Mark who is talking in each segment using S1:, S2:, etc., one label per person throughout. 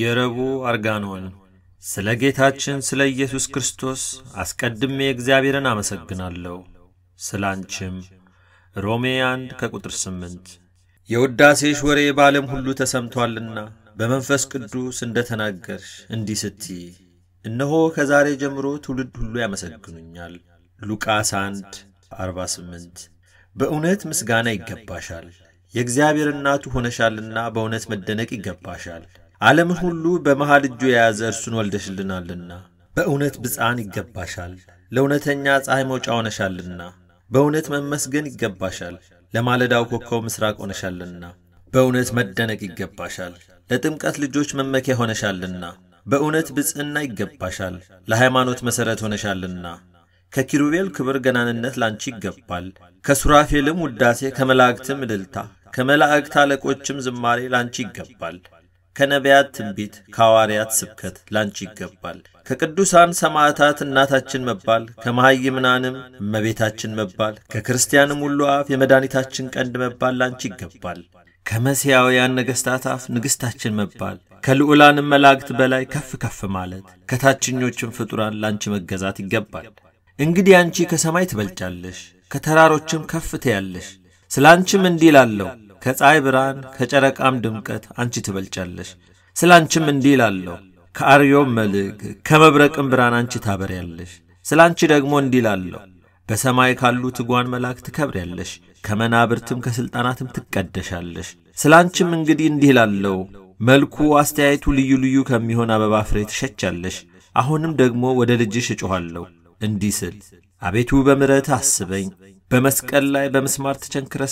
S1: የረቡዕ አርጋኖን ስለ ጌታችን ስለ ኢየሱስ ክርስቶስ አስቀድሜ እግዚአብሔርን አመሰግናለሁ። ስለ አንቺም ሮሜ 1 ከቁጥር ስምንት የውዳሴሽ ወሬ በዓለም ሁሉ ተሰምቷልና በመንፈስ ቅዱስ እንደ ተናገርሽ እንዲህ ስትይ እነሆ ከዛሬ ጀምሮ ትውልድ ሁሉ ያመሰግኑኛል። ሉቃስ 1 48 በእውነት ምስጋና ይገባሻል፣ የእግዚአብሔር እናቱ ሆነሻልና በእውነት መደነቅ ይገባሻል። ዓለምን ሁሉ በመሃል እጁ የያዘ እርሱን ወልደሽልናልና በእውነት ብፃን ይገባሻል። ለእውነተኛ ፀሐይ መውጫ ሆነሻልና በእውነት መመስገን ይገባሻል። ለማለዳው ኮከብ ምስራቅ ሆነሻልና በእውነት መደነቅ ይገባሻል። ለጥምቀት ልጆች መመኪያ ሆነሻልና በእውነት ብፅዕና ይገባሻል። ለሃይማኖት መሠረት ሆነሻልና ከኪሩቤል ክብር ገናንነት ላንቺ ይገባል። ከሱራፌልም ውዳሴ፣ ከመላእክትም እልልታ፣ ከመላእክት አለቆችም ዝማሬ ላንቺ ይገባል። ከነቢያት ትንቢት፣ ከሐዋርያት ስብከት ላንቺ ይገባል። ከቅዱሳን ሰማዕታት እናታችን መባል፣ ከመሐይምናንም እመቤታችን መባል፣ ከክርስቲያንም ሁሉ አፍ የመድኃኒታችን ቀንድ መባል ላንቺ ይገባል። ከመሲያውያን ነገሥታት አፍ ንግሥታችን መባል፣ ከልዑላንም መላእክት በላይ ከፍ ከፍ ማለት፣ ከታችኞችም ፍጡራን ላንቺ መገዛት ይገባል። እንግዲህ አንቺ ከሰማይ ትበልጫለሽ፣ ከተራሮችም ከፍ ትያለሽ። ስለ አንቺም እንዲህ እላለሁ ከፀሐይ ብርሃን ከጨረቃም ድምቀት አንቺ ትበልጫለሽ። ስለ አንቺም እንዲህ ይላለሁ፣ ከአርዮም መልክ ከመብረቅም ብርሃን አንቺ ታበሪያለሽ። ስለ አንቺ ደግሞ እንዲህ ይላለሁ፣ በሰማይ ካሉ ትጓን መልአክ ትከብሪያለሽ፣ ከመናብርትም ከሥልጣናትም ትቀደሻለሽ። ስለ አንቺም እንግዲህ እንዲህ ይላለሁ፣ መልኩ አስተያየቱ ልዩ ልዩ ከሚሆን አበባ ፍሬ ትሸቻለሽ። አሁንም ደግሞ ወደ ልጅሽ እጮኋለሁ እንዲህ ስል አቤቱ በምረት አስበኝ። በመስቀል ላይ በምስማር ተቸንክረ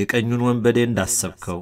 S1: የቀኙን ወንበዴ እንዳሰብከው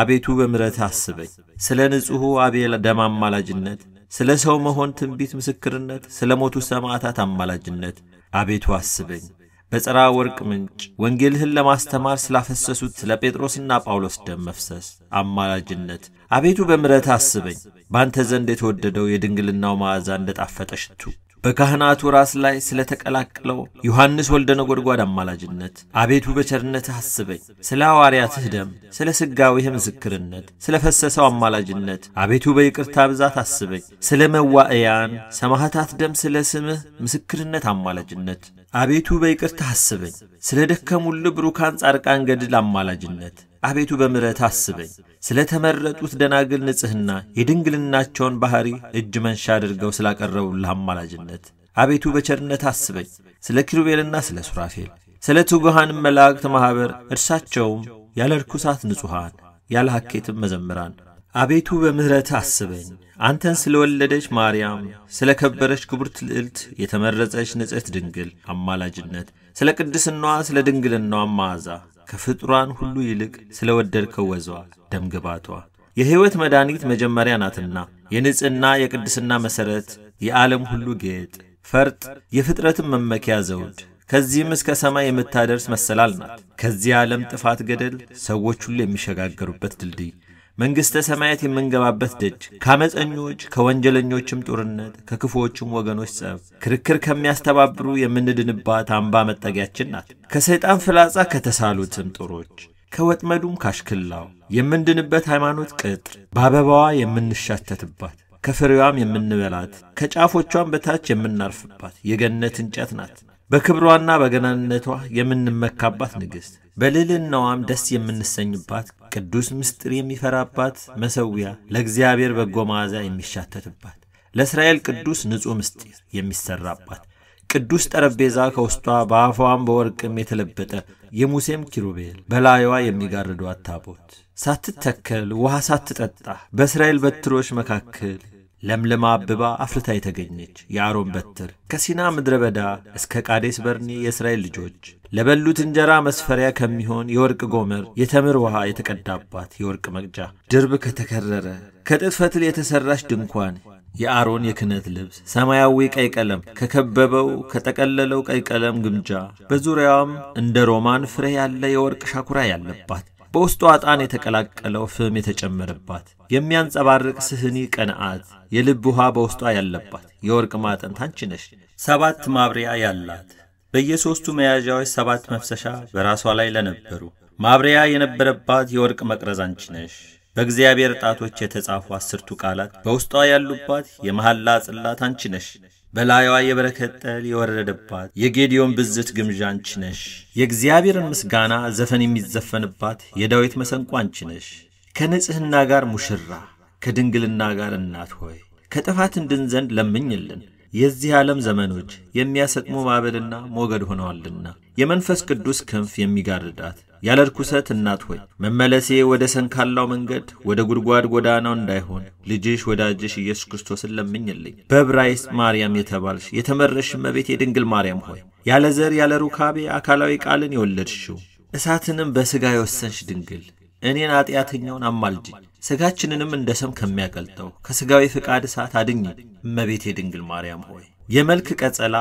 S1: አቤቱ በምረት አስበኝ። ስለ ንጹሑ አቤል ደም አማላጅነት፣ ስለ ሰው መሆን ትንቢት ምስክርነት፣ ስለ ሞቱ ሰማዕታት አማላጅነት አቤቱ አስበኝ። በፀራ ወርቅ ምንጭ ወንጌልህን ለማስተማር ስላፈሰሱት ስለ ጴጥሮስና ጳውሎስ ደም መፍሰስ አማላጅነት አቤቱ በምረት አስበኝ። ባንተ ዘንድ የተወደደው የድንግልናው መዓዛ እንደ ጣፈጠ ሽቱ በካህናቱ ራስ ላይ ስለተቀላቀለው ዮሐንስ ወልደ ነጎድጓድ አማላጅነት አቤቱ በቸርነትህ አስበኝ። ስለ ሐዋርያትህ ደም፣ ስለ ሥጋዊህ ምስክርነት፣ ስለ ፈሰሰው አማላጅነት አቤቱ በይቅርታ ብዛት አስበኝ። ስለ መዋዕያን ሰማዕታት ደም፣ ስለ ስምህ ምስክርነት አማላጅነት አቤቱ በይቅርታ አስበኝ። ስለ ደከሙልህ ብሩካን ጻድቃን ገድል አማላጅነት አቤቱ በምረት አስበኝ። ስለ ተመረጡት ደናግል ንጽሕና የድንግልናቸውን ባሕሪ እጅ መንሻ አድርገው ስላቀረቡልህ አማላጅነት አቤቱ በቸርነት አስበኝ። ስለ ኪሩቤልና ስለ ሱራፌል፣ ስለ ትጉሃንም መላእክት ማኅበር እርሳቸውም ያለ ርኩሳት ንጹሐን ያለ ሐኬትም መዘምራን አቤቱ በምሕረት አስበኝ። አንተን ስለ ወለደች ማርያም፣ ስለ ከበረች ክቡርት ልዕልት የተመረጸች ንጽሕት ድንግል አማላጅነት፣ ስለ ቅድስናዋ፣ ስለ ድንግልናዋ መዓዛ ከፍጡራን ሁሉ ይልቅ ስለ ወደድከው ወዟ፣ ደምግባቷ የሕይወት መድኃኒት መጀመሪያ ናትና የንጽሕና የቅድስና መሠረት፣ የዓለም ሁሉ ጌጥ፣ ፈርጥ፣ የፍጥረትን መመኪያ ዘውድ ከዚህም እስከ ሰማይ የምታደርስ መሰላል ናት። ከዚህ ዓለም ጥፋት ገደል ሰዎች ሁሉ የሚሸጋገሩበት ድልድይ መንግሥተ ሰማያት የምንገባበት ደጅ ከአመፀኞች ከወንጀለኞችም ጦርነት ከክፉዎችም ወገኖች ጸብ ክርክር ከሚያስተባብሩ የምንድንባት አምባ መጠጊያችን ናት። ከሰይጣን ፍላጻ ከተሳሉትም ጦሮች ከወጥመዱም ካሽክላው የምንድንበት ሃይማኖት ቅጥር በአበባዋ የምንሻተትባት ከፍሬዋም የምንበላት ከጫፎቿም በታች የምናርፍባት የገነት እንጨት ናት። በክብሯና በገናነቷ የምንመካባት ንግሥት በልዕልናዋም ደስ የምንሰኝባት ቅዱስ ምስጢር የሚፈራባት መሠዊያ፣ ለእግዚአብሔር በጎ መዓዛ የሚሻተትባት፣ ለእስራኤል ቅዱስ ንጹሕ ምስጢር የሚሠራባት ቅዱስ ጠረጴዛ ከውስጧ በአፏም በወርቅም የተለበጠ የሙሴም ኪሩቤል በላዩዋ የሚጋርዷት ታቦት ሳትተከል ውሃ ሳትጠጣ በእስራኤል በትሮች መካከል ለምለም አብባ አፍልታ የተገኘች የአሮን በትር ከሲና ምድረ በዳ እስከ ቃዴስ በርኔ የእስራኤል ልጆች ለበሉት እንጀራ መስፈሪያ ከሚሆን የወርቅ ጎመር የተምር ውሃ የተቀዳባት የወርቅ መቅጃ ድርብ ከተከረረ ከጥጥ ፈትል የተሠራች ድንኳን የአሮን የክህነት ልብስ ሰማያዊ ቀይ ቀለም ከከበበው ከጠቀለለው ቀይ ቀለም ግምጃ በዙሪያዋም እንደ ሮማን ፍሬ ያለ የወርቅ ሻኩራ ያለባት በውስጧ አጣን የተቀላቀለው ፍም የተጨመረባት የሚያንጸባርቅ ስህኒ ቀንዓት የልብ ውሃ በውስጧ ያለባት የወርቅ ማጠንት አንቺ ነሽ። ሰባት ማብሪያ ያላት በየሦስቱ መያዣዎች ሰባት መፍሰሻ በራሷ ላይ ለነበሩ ማብሪያ የነበረባት የወርቅ መቅረዝ አንቺ ነሽ። በእግዚአብሔር ጣቶች የተጻፉ አስርቱ ቃላት በውስጧ ያሉባት የመሐላ ጽላት አንቺ ነሽ። በላዩዋ የበረከት ጠል የወረደባት የጌዲዮን ብዝት ግምዣ አንቺ ነሽ። የእግዚአብሔርን ምስጋና ዘፈን የሚዘፈንባት የዳዊት መሰንቆ አንቺ ነሽ። ከንጽሕና ጋር ሙሽራ፣ ከድንግልና ጋር እናት ሆይ ከጥፋት እንድን ዘንድ ለምኝልን። የዚህ ዓለም ዘመኖች የሚያሰጥሙ ማዕበልና ሞገድ ሆነዋልና የመንፈስ ቅዱስ ክንፍ የሚጋርዳት ያለርኩሰት እናት ሆይ መመለሴ ወደ ሰንካላው መንገድ ወደ ጉድጓድ ጎዳናው እንዳይሆን ልጅሽ ወዳጅሽ ኢየሱስ ክርስቶስን ለምኝልኝ። በብራይስ ማርያም የተባልሽ የተመረሽ እመቤት የድንግል ማርያም ሆይ ያለ ዘር ያለ ሩካቤ አካላዊ ቃልን የወለድሽው እሳትንም በሥጋ የወሰንሽ ድንግል እኔን አጢአተኛውን አማልጅኝ ሥጋችንንም እንደ ሰም ከሚያቀልጠው ከሥጋዊ ፍቃድ እሳት አድኝ። እመቤቴ ድንግል ማርያም ሆይ የመልክ ቀጸላ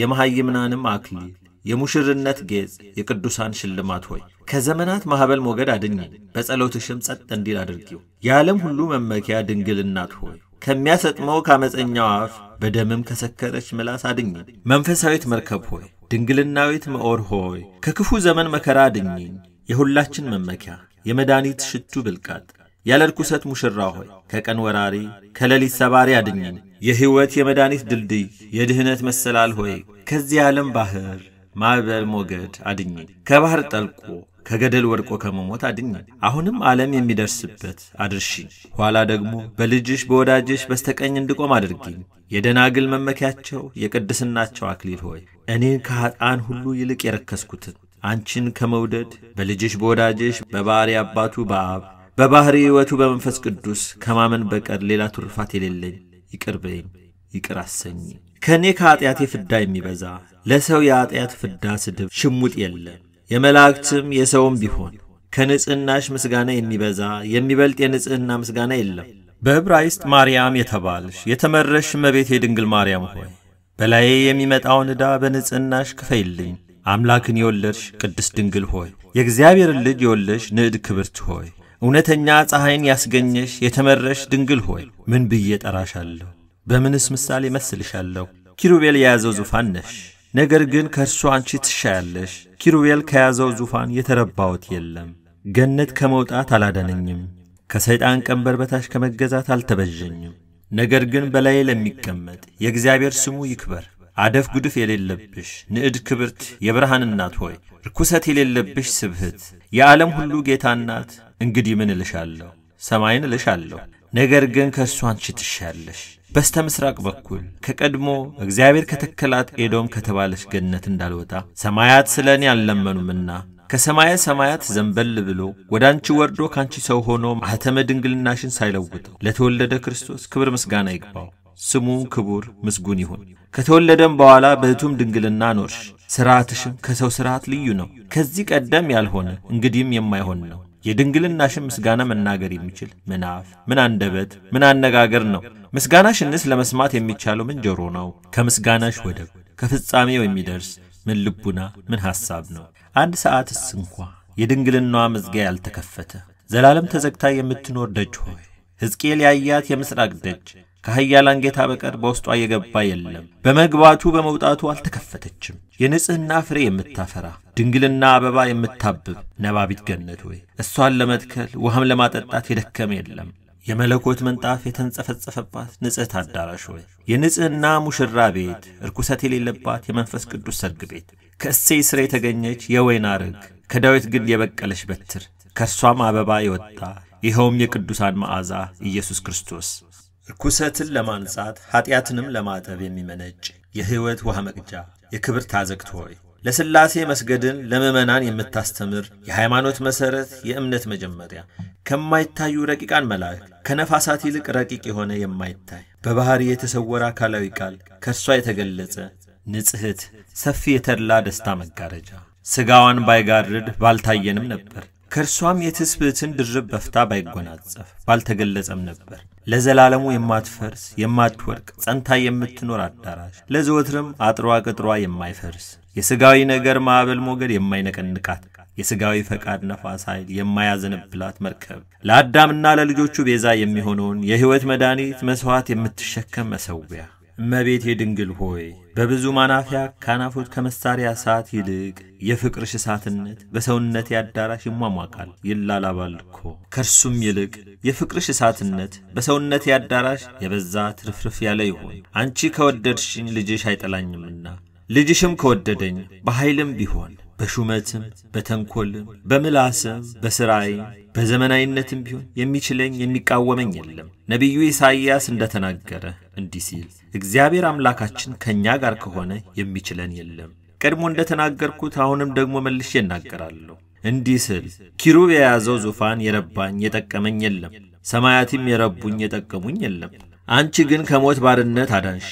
S1: የመሐይምናንም አክሊል የሙሽርነት ጌጽ የቅዱሳን ሽልማት ሆይ ከዘመናት ማኅበል ሞገድ አድኝን፣ በጸሎትሽም ጸጥ እንዲል አድርጊው። የዓለም ሁሉ መመኪያ ድንግል እናት ሆይ ከሚያሰጥመው ከአመፀኛው አፍ በደምም ከሰከረች ምላስ አድኝን። መንፈሳዊት መርከብ ሆይ ድንግልናዊት መኦር ሆይ ከክፉ ዘመን መከራ አድኝን። የሁላችን መመኪያ የመድኃኒት ሽቱ ብልቃጥ ያለ ርኩሰት ሙሽራ ሆይ ከቀን ወራሪ ከሌሊት ሰባሪ አድኝን። የሕይወት የመድኃኒት ድልድይ የድህነት መሰላል ሆይ ከዚህ ዓለም ባሕር ማዕበል ሞገድ አድኝ፣ ከባህር ጠልቆ ከገደል ወድቆ ከመሞት አድኝ። አሁንም ዓለም የሚደርስበት አድርሺ፣ ኋላ ደግሞ በልጅሽ በወዳጅሽ በስተቀኝ እንድቆም አድርጊኝ። የደናግል መመኪያቸው የቅድስናቸው አክሊል ሆይ እኔን ከኃጣን ሁሉ ይልቅ የረከስኩትን አንቺን ከመውደድ በልጅሽ በወዳጅሽ በባሕሪ አባቱ በአብ በባሕሪ ሕይወቱ በመንፈስ ቅዱስ ከማመን በቀር ሌላ ትሩፋት የሌለኝ ይቅር በይኝ፣ ይቅር አሰኝኝ። ከእኔ ከኀጢአቴ ፍዳ የሚበዛ ለሰው የኀጢአት ፍዳ ስድብ፣ ሽሙጥ የለም። የመላእክትም የሰውም ቢሆን ከንጽሕናሽ ምስጋና የሚበዛ የሚበልጥ የንጽሕና ምስጋና የለም። በዕብራይስጥ ማርያም የተባልሽ የተመረሽ እመቤት የድንግል ማርያም ሆይ በላዬ የሚመጣውን ዕዳ በንጽሕናሽ ክፈይልኝ። አምላክን የወለድሽ ቅድስት ድንግል ሆይ የእግዚአብሔርን ልጅ የወለድሽ ንዕድ ክብርት ሆይ እውነተኛ ፀሐይን ያስገኘሽ የተመረሽ ድንግል ሆይ ምን ብዬ ጠራሻለሁ? በምንስ ምሳሌ መስልሻለሁ? ኪሩቤል የያዘው ዙፋን ነሽ። ነገር ግን ከእርሱ አንቺ ትሻያለሽ። ኪሩቤል ከያዘው ዙፋን የተረባሁት የለም። ገነት ከመውጣት አላዳነኝም። ከሰይጣን ቀንበር በታች ከመገዛት አልተበጀኝም ነገር ግን በላይ ለሚቀመጥ የእግዚአብሔር ስሙ ይክበር። አደፍ ጉድፍ የሌለብሽ ንዕድ ክብርት የብርሃን እናት ሆይ ርኩሰት የሌለብሽ ስብህት የዓለም ሁሉ ጌታ እናት እንግዲህ ምን እልሻለሁ? ሰማይን እልሻለሁ። ነገር ግን ከእርሷ አንቺ ትሻያለሽ። በስተ ምስራቅ በኩል ከቀድሞ እግዚአብሔር ከተከላት ኤዶም ከተባለች ገነት እንዳልወጣ ሰማያት ስለ እኔ አልለመኑምና ከሰማየ ሰማያት ዘንበል ብሎ ወደ አንቺ ወርዶ ካንቺ ሰው ሆኖ ማኅተመ ድንግልናሽን ሳይለውጠው ለተወለደ ክርስቶስ ክብር ምስጋና ይግባው። ስሙ ክቡር ምስጉን ይሁን። ከተወለደም በኋላ በሕቱም ድንግልና ኖርሽ። ሥርዓትሽም ከሰው ሥርዓት ልዩ ነው፣ ከዚህ ቀደም ያልሆነ እንግዲህም የማይሆን ነው። የድንግልናሽን ምስጋና መናገር የሚችል ምን አፍ፣ ምን አንደበት፣ ምን አነጋገር ነው? ምስጋናሽንስ ለመስማት የሚቻለው ምን ጆሮ ነው? ከምስጋናሽ ወደብ ከፍጻሜው የሚደርስ ምን ልቡና፣ ምን ሐሳብ ነው? አንድ ሰዓትስ እንኳ የድንግልናዋ መዝጊያ ያልተከፈተ ዘላለም ተዘግታ የምትኖር ደጅ ሆይ ሕዝቅኤል ያያት የምሥራቅ ደጅ ከኃያላን ጌታ በቀር በውስጧ የገባ የለም። በመግባቱ በመውጣቱ አልተከፈተችም። የንጽሕና ፍሬ የምታፈራ ድንግልና አበባ የምታብብ ነባቢት ገነት ወይ እሷን ለመትከል ውሃም ለማጠጣት የደከመ የለም። የመለኮት ምንጣፍ የተንጸፈጸፈባት ንጽሕት አዳራሽ ወይ የንጽሕና ሙሽራ ቤት፣ ርኩሰት የሌለባት የመንፈስ ቅዱስ ሰርግ ቤት፣ ከእሴይ ሥር የተገኘች የወይን አረግ፣ ከዳዊት ግንድ የበቀለች በትር፣ ከእርሷም አበባ የወጣ ይኸውም የቅዱሳን መዓዛ ኢየሱስ ክርስቶስ ርኩሰትን ለማንጻት ኀጢአትንም ለማጠብ የሚመነጭ የሕይወት ውሃ መቅጃ የክብር ታዘግት ሆይ ለሥላሴ መስገድን ለምእመናን የምታስተምር የሃይማኖት መሠረት፣ የእምነት መጀመሪያ ከማይታዩ ረቂቃን መላእክ ከነፋሳት ይልቅ ረቂቅ የሆነ የማይታይ በባሕር የተሰወረ አካላዊ ቃል ከእርሷ የተገለጸ ንጽሕት ሰፊ የተድላ ደስታ መጋረጃ ሥጋዋን ባይጋርድ ባልታየንም ነበር። ከእርሷም የትስብእትን ድርብ በፍታ ባይጎናጸፍ ባልተገለጸም ነበር። ለዘላለሙ የማትፈርስ የማትወድቅ ጸንታ የምትኖር አዳራሽ ለዘወትርም አጥሯ ቅጥሯ የማይፈርስ የሥጋዊ ነገር ማዕበል ሞገድ የማይነቀንቃት የሥጋዊ ፈቃድ ነፋስ ኃይል የማያዘንብላት መርከብ ለአዳምና ለልጆቹ ቤዛ የሚሆነውን የሕይወት መድኃኒት መሥዋዕት የምትሸከም መሠዊያ እመቤቴ ድንግል ሆይ በብዙ ማናፊያ ካናፎች ከመሳሪያ እሳት ይልቅ የፍቅርሽ እሳትነት በሰውነቴ አዳራሽ ይሟሟቃል ይላላባል እኮ። ከእርሱም ይልቅ የፍቅርሽ እሳትነት በሰውነቴ አዳራሽ የበዛ ትርፍርፍ ያለ ይሆን። አንቺ ከወደድሽኝ ልጅሽ አይጠላኝምና ልጅሽም ከወደደኝ በኃይልም ቢሆን በሹመትም በተንኰልም በምላስም በሥራዬም በዘመናዊነትም ቢሆን የሚችለኝ የሚቃወመኝ የለም። ነቢዩ ኢሳይያስ እንደተናገረ እንዲህ ሲል እግዚአብሔር አምላካችን ከእኛ ጋር ከሆነ የሚችለን የለም። ቀድሞ እንደተናገርኩት አሁንም ደግሞ መልሼ እናገራለሁ። እንዲህ ስል ኪሩብ የያዘው ዙፋን የረባኝ የጠቀመኝ የለም፣ ሰማያትም የረቡኝ የጠቀሙኝ የለም። አንቺ ግን ከሞት ባርነት አዳንሽ።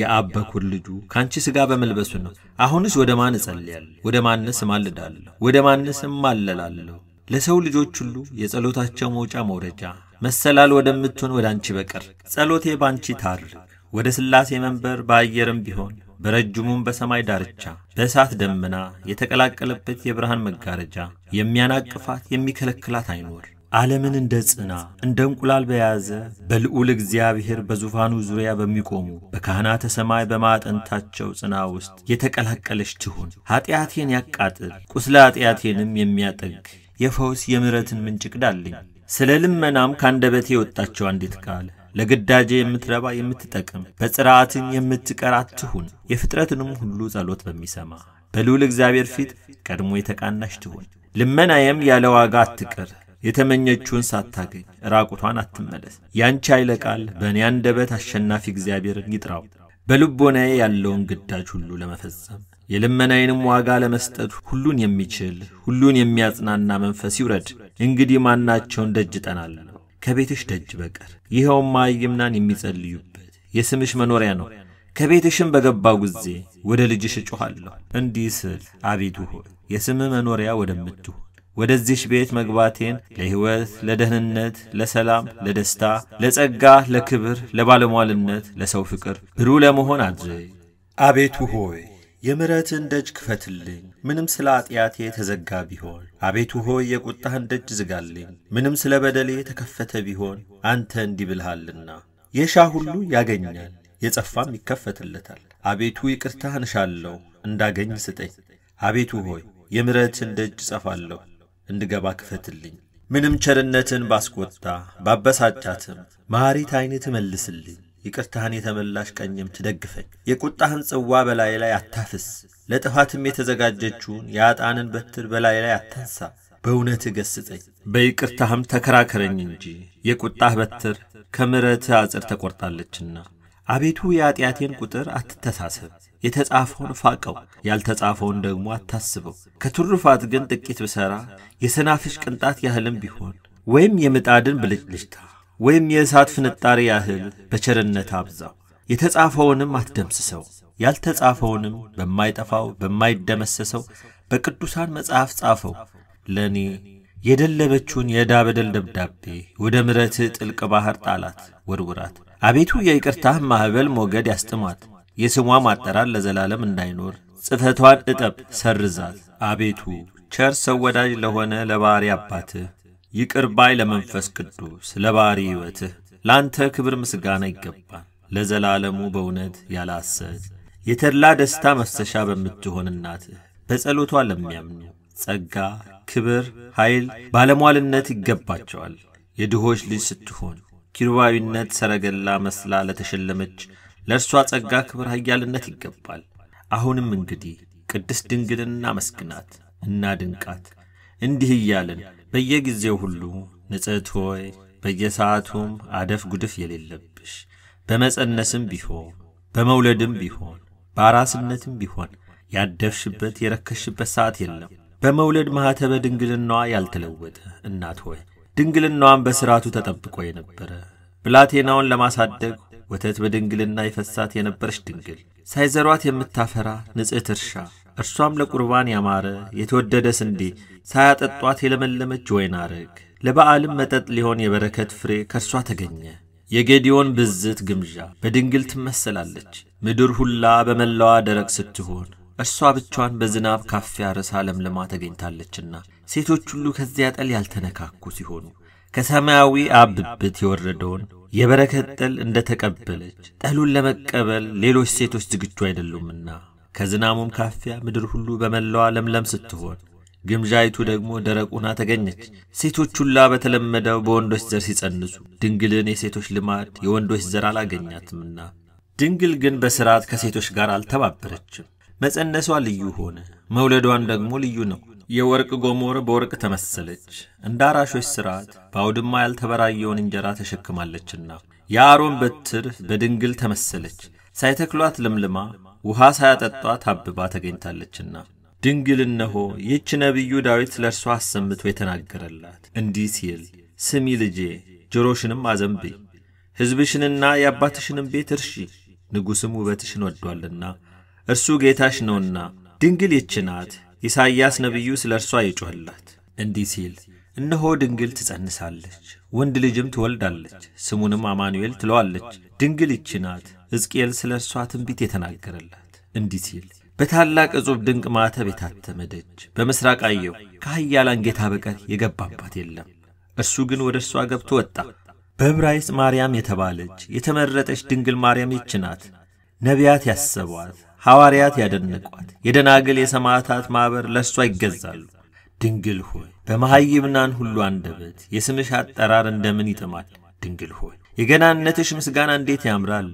S1: የአብ በኩር ልጁ ከአንቺ ሥጋ በመልበሱ ነው። አሁንስ ወደ ማን እጸልያለሁ? ወደ ማንስ እማልዳለሁ? ወደ ማንስ እማለላለሁ? ለሰው ልጆች ሁሉ የጸሎታቸው መውጫ መውረጃ መሰላል ወደምትሆን ወደ አንቺ በቀር ጸሎቴ ባንቺ ታርግ። ወደ ሥላሴ መንበር በአየርም ቢሆን በረጅሙም በሰማይ ዳርቻ በእሳት ደመና የተቀላቀለበት የብርሃን መጋረጃ የሚያናቅፋት የሚከለክላት አይኖር። ዓለምን እንደ ጽና እንደ እንቁላል በያዘ በልዑል እግዚአብሔር በዙፋኑ ዙሪያ በሚቆሙ በካህናተ ሰማይ በማዕጠንታቸው ጽና ውስጥ የተቀላቀለች ትሁን። ኀጢአቴን ያቃጥል ቁስለ ኀጢአቴንም የሚያጠግ የፈውስ የምረትን ምንጭ ቅዳልኝ። ስለ ልመናም ካንደበቴ የወጣቸው አንዲት ቃል ለግዳጄ የምትረባ የምትጠቅም በጽርዓትን የምትቀር አትሁን። የፍጥረትንም ሁሉ ጸሎት በሚሰማ በልዑል እግዚአብሔር ፊት ቀድሞ የተቃናሽ ትሁን። ልመናየም ያለ ዋጋ አትቅር የተመኘችውን ሳታገኝ ራቁቷን አትመለስ። ያንቺ ኃይለ ቃል በእኔ አንደበት አሸናፊ እግዚአብሔርን ይጥራው። በልቦናዬ ያለውን ግዳጅ ሁሉ ለመፈጸም የልመናዬንም ዋጋ ለመስጠት ሁሉን የሚችል ሁሉን የሚያጽናና መንፈስ ይውረድ። እንግዲህ ማናቸውን ደጅ ጠናለሁ ከቤትሽ ደጅ በቀር ይኸውም ማይምናን የሚጸልዩበት የስምሽ መኖሪያ ነው። ከቤትሽም በገባው ጊዜ ወደ ልጅሽ እጮኋለሁ እንዲህ ስል፣ አቤቱ ሆይ የስምህ መኖሪያ ወደምትሆን ወደዚሽ ቤት መግባቴን ለሕይወት፣ ለደህንነት፣ ለሰላም፣ ለደስታ፣ ለጸጋ፣ ለክብር፣ ለባለሟልነት፣ ለሰው ፍቅር ብሩ ለመሆን አድርግ። አቤቱ ሆይ የምረትን ደጅ ክፈትልኝ፣ ምንም ስለ ኃጢአቴ የተዘጋ ቢሆን። አቤቱ ሆይ የቁጣህን ደጅ ዝጋልኝ፣ ምንም ስለ በደሌ የተከፈተ ቢሆን። አንተ እንዲህ ብልሃልና የሻ ሁሉ ያገኛል፣ የጸፋም ይከፈትለታል። አቤቱ ይቅርታህን እሻለሁ፣ እንዳገኝ ስጠኝ። አቤቱ ሆይ የምረትን ደጅ ጸፋለሁ፣ እንድገባ ክፈትልኝ። ምንም ቸርነትን ባስቆጣ ባበሳጫትም መሐሪት ዐይንህ ትመልስልኝ። ይቅርታህን የተመላሽ ቀኝም ትደግፈኝ። የቁጣህን ጽዋ በላይ ላይ አታፍስ፣ ለጥፋትም የተዘጋጀችውን የአጣንን በትር በላይ ላይ አታንሳ። በእውነት ገስጸኝ፣ በይቅርታህም ተከራከረኝ እንጂ የቁጣህ በትር ከምረት አጽር ተቆርጣለችና። አቤቱ የኃጢአቴን ቁጥር አትተሳሰብ፣ የተጻፈውን ፋቀው፣ ያልተጻፈውን ደግሞ አታስበው። ከትሩፋት ግን ጥቂት ብሠራ የሰናፍሽ ቅንጣት ያህልም ቢሆን ወይም የምጣድን ብልጭልጭታ ወይም የእሳት ፍንጣሪ ያህል በቸርነት አብዛው። የተጻፈውንም አትደምስሰው፣ ያልተጻፈውንም በማይጠፋው በማይደመሰሰው በቅዱሳን መጽሐፍ ጻፈው። ለእኔ የደለበችውን የዕዳ በደል ደብዳቤ ወደ ምረት ጥልቅ ባሕር ጣላት፣ ወርውራት። አቤቱ የይቅርታህ ማኅበል ሞገድ ያስጥሟት፣ የስሟ ማጠራር ለዘላለም እንዳይኖር ጽፈቷን እጠብ፣ ሰርዛት። አቤቱ ቸር ሰው ወዳጅ ለሆነ ለባሕሪ አባትህ ይቅር ባይ ለመንፈስ ቅዱስ ለባሪ ሕይወትህ ለአንተ ክብር ምስጋና ይገባል ለዘላለሙ በእውነት ያላሰድ የተድላ ደስታ መፍሰሻ በምትሆን እናትህ በጸሎቷ ለሚያምኑ ጸጋ፣ ክብር፣ ኃይል፣ ባለሟልነት ይገባቸዋል። የድሆች ልጅ ስትሆን ኪሩባዊነት ሰረገላ መስላ ለተሸለመች ለእርሷ ጸጋ፣ ክብር፣ ኃያልነት ይገባል። አሁንም እንግዲህ ቅድስት ድንግልን እናመስግናት፣ እናድንቃት እንዲህ እያልን በየጊዜው ሁሉ ንጽሕት ሆይ በየሰዓቱም አደፍ ጉድፍ የሌለብሽ በመጸነስም ቢሆን በመውለድም ቢሆን በአራስነትም ቢሆን ያደፍሽበት የረከሽበት ሰዓት የለም። በመውለድ ማኅተበ ድንግልናዋ ያልተለወጠ እናት ሆይ ድንግልናዋን በሥርዓቱ ተጠብቆ የነበረ ብላቴናውን ለማሳደግ ወተት በድንግልና ይፈሳት የነበረች ድንግል ሳይዘሯት የምታፈራ ንጽሕት እርሻ እርሷም ለቁርባን ያማረ የተወደደ ስንዴ ሳያጠጧት የለመለመች ወይን አረግ ለበዓልም መጠጥ ሊሆን የበረከት ፍሬ ከእርሷ ተገኘ። የጌዲዮን ብዝት ግምዣ በድንግል ትመሰላለች። ምድር ሁላ በመላዋ ደረቅ ስትሆን እርሷ ብቻዋን በዝናብ ካፊያ ርሳ ለምልማ ተገኝታለችና ሴቶች ሁሉ ከዚያ ጠል ያልተነካኩ ሲሆኑ ከሰማያዊ አብ የወረደውን የበረከት ጠል እንደተቀበለች ጠሉን ለመቀበል ሌሎች ሴቶች ዝግጁ አይደሉምና ከዝናሙም ካፊያ ምድር ሁሉ በመላዋ ለምለም ስትሆን ግምዣይቱ ደግሞ ደረቁና ተገኘች። ሴቶች ሁላ በተለመደው በወንዶች ዘር ሲጸንሱ ድንግልን የሴቶች ልማድ የወንዶች ዘር አላገኛትምና፣ ድንግል ግን በሥርዓት ከሴቶች ጋር አልተባበረችም። መጸነሷ ልዩ ሆነ፣ መውለዷን ደግሞ ልዩ ነው። የወርቅ ጎሞር በወርቅ ተመሰለች፣ እንደ አራሾች ሥርዓት በአውድማ ያልተበራየውን እንጀራ ተሸክማለችና። የአሮን በትር በድንግል ተመሰለች፣ ሳይተክሏት ለምልማ ውሃ ሳያጠጧት አብባ ተገኝታለችና። ድንግል እነሆ ይህች ነቢዩ ዳዊት ለእርሷ አሰምቶ የተናገረላት እንዲህ ሲል፣ ስሚ ልጄ፣ ጆሮሽንም አዘንብይ፣ ሕዝብሽንና የአባትሽንም ቤት እርሺ፣ ንጉሥም ውበትሽን ወዷልና እርሱ ጌታሽ ነውና። ድንግል ይች ናት ኢሳይያስ ነቢዩ ስለ እርሷ ይጮህላት እንዲህ ሲል እነሆ ድንግል ትጸንሳለች፣ ወንድ ልጅም ትወልዳለች፣ ስሙንም አማኑኤል ትለዋለች። ድንግል ይችናት ናት ሕዝቅኤል ስለ እርሷ ትንቢት የተናገረላት እንዲህ ሲል በታላቅ ዕጹብ ድንቅ ማተብ የታተመ ደጅ በምሥራቅ አየው ከኃያላን ጌታ በቀር የገባባት የለም። እርሱ ግን ወደ እርሷ ገብቶ ወጣ። በዕብራይስጥ ማርያም የተባለች የተመረጠች ድንግል ማርያም ይች ናት። ነቢያት ያሰቧት ሐዋርያት ያደንቋት፣ የደናግል የሰማዕታት ማኅበር ለእሷ ይገዛሉ። ድንግል ሆይ በመሐይምናን ሁሉ አንደበት የስምሽ አጠራር እንደምን ይጥማል። ድንግል ሆይ የገናነትሽ ምስጋና እንዴት ያምራል።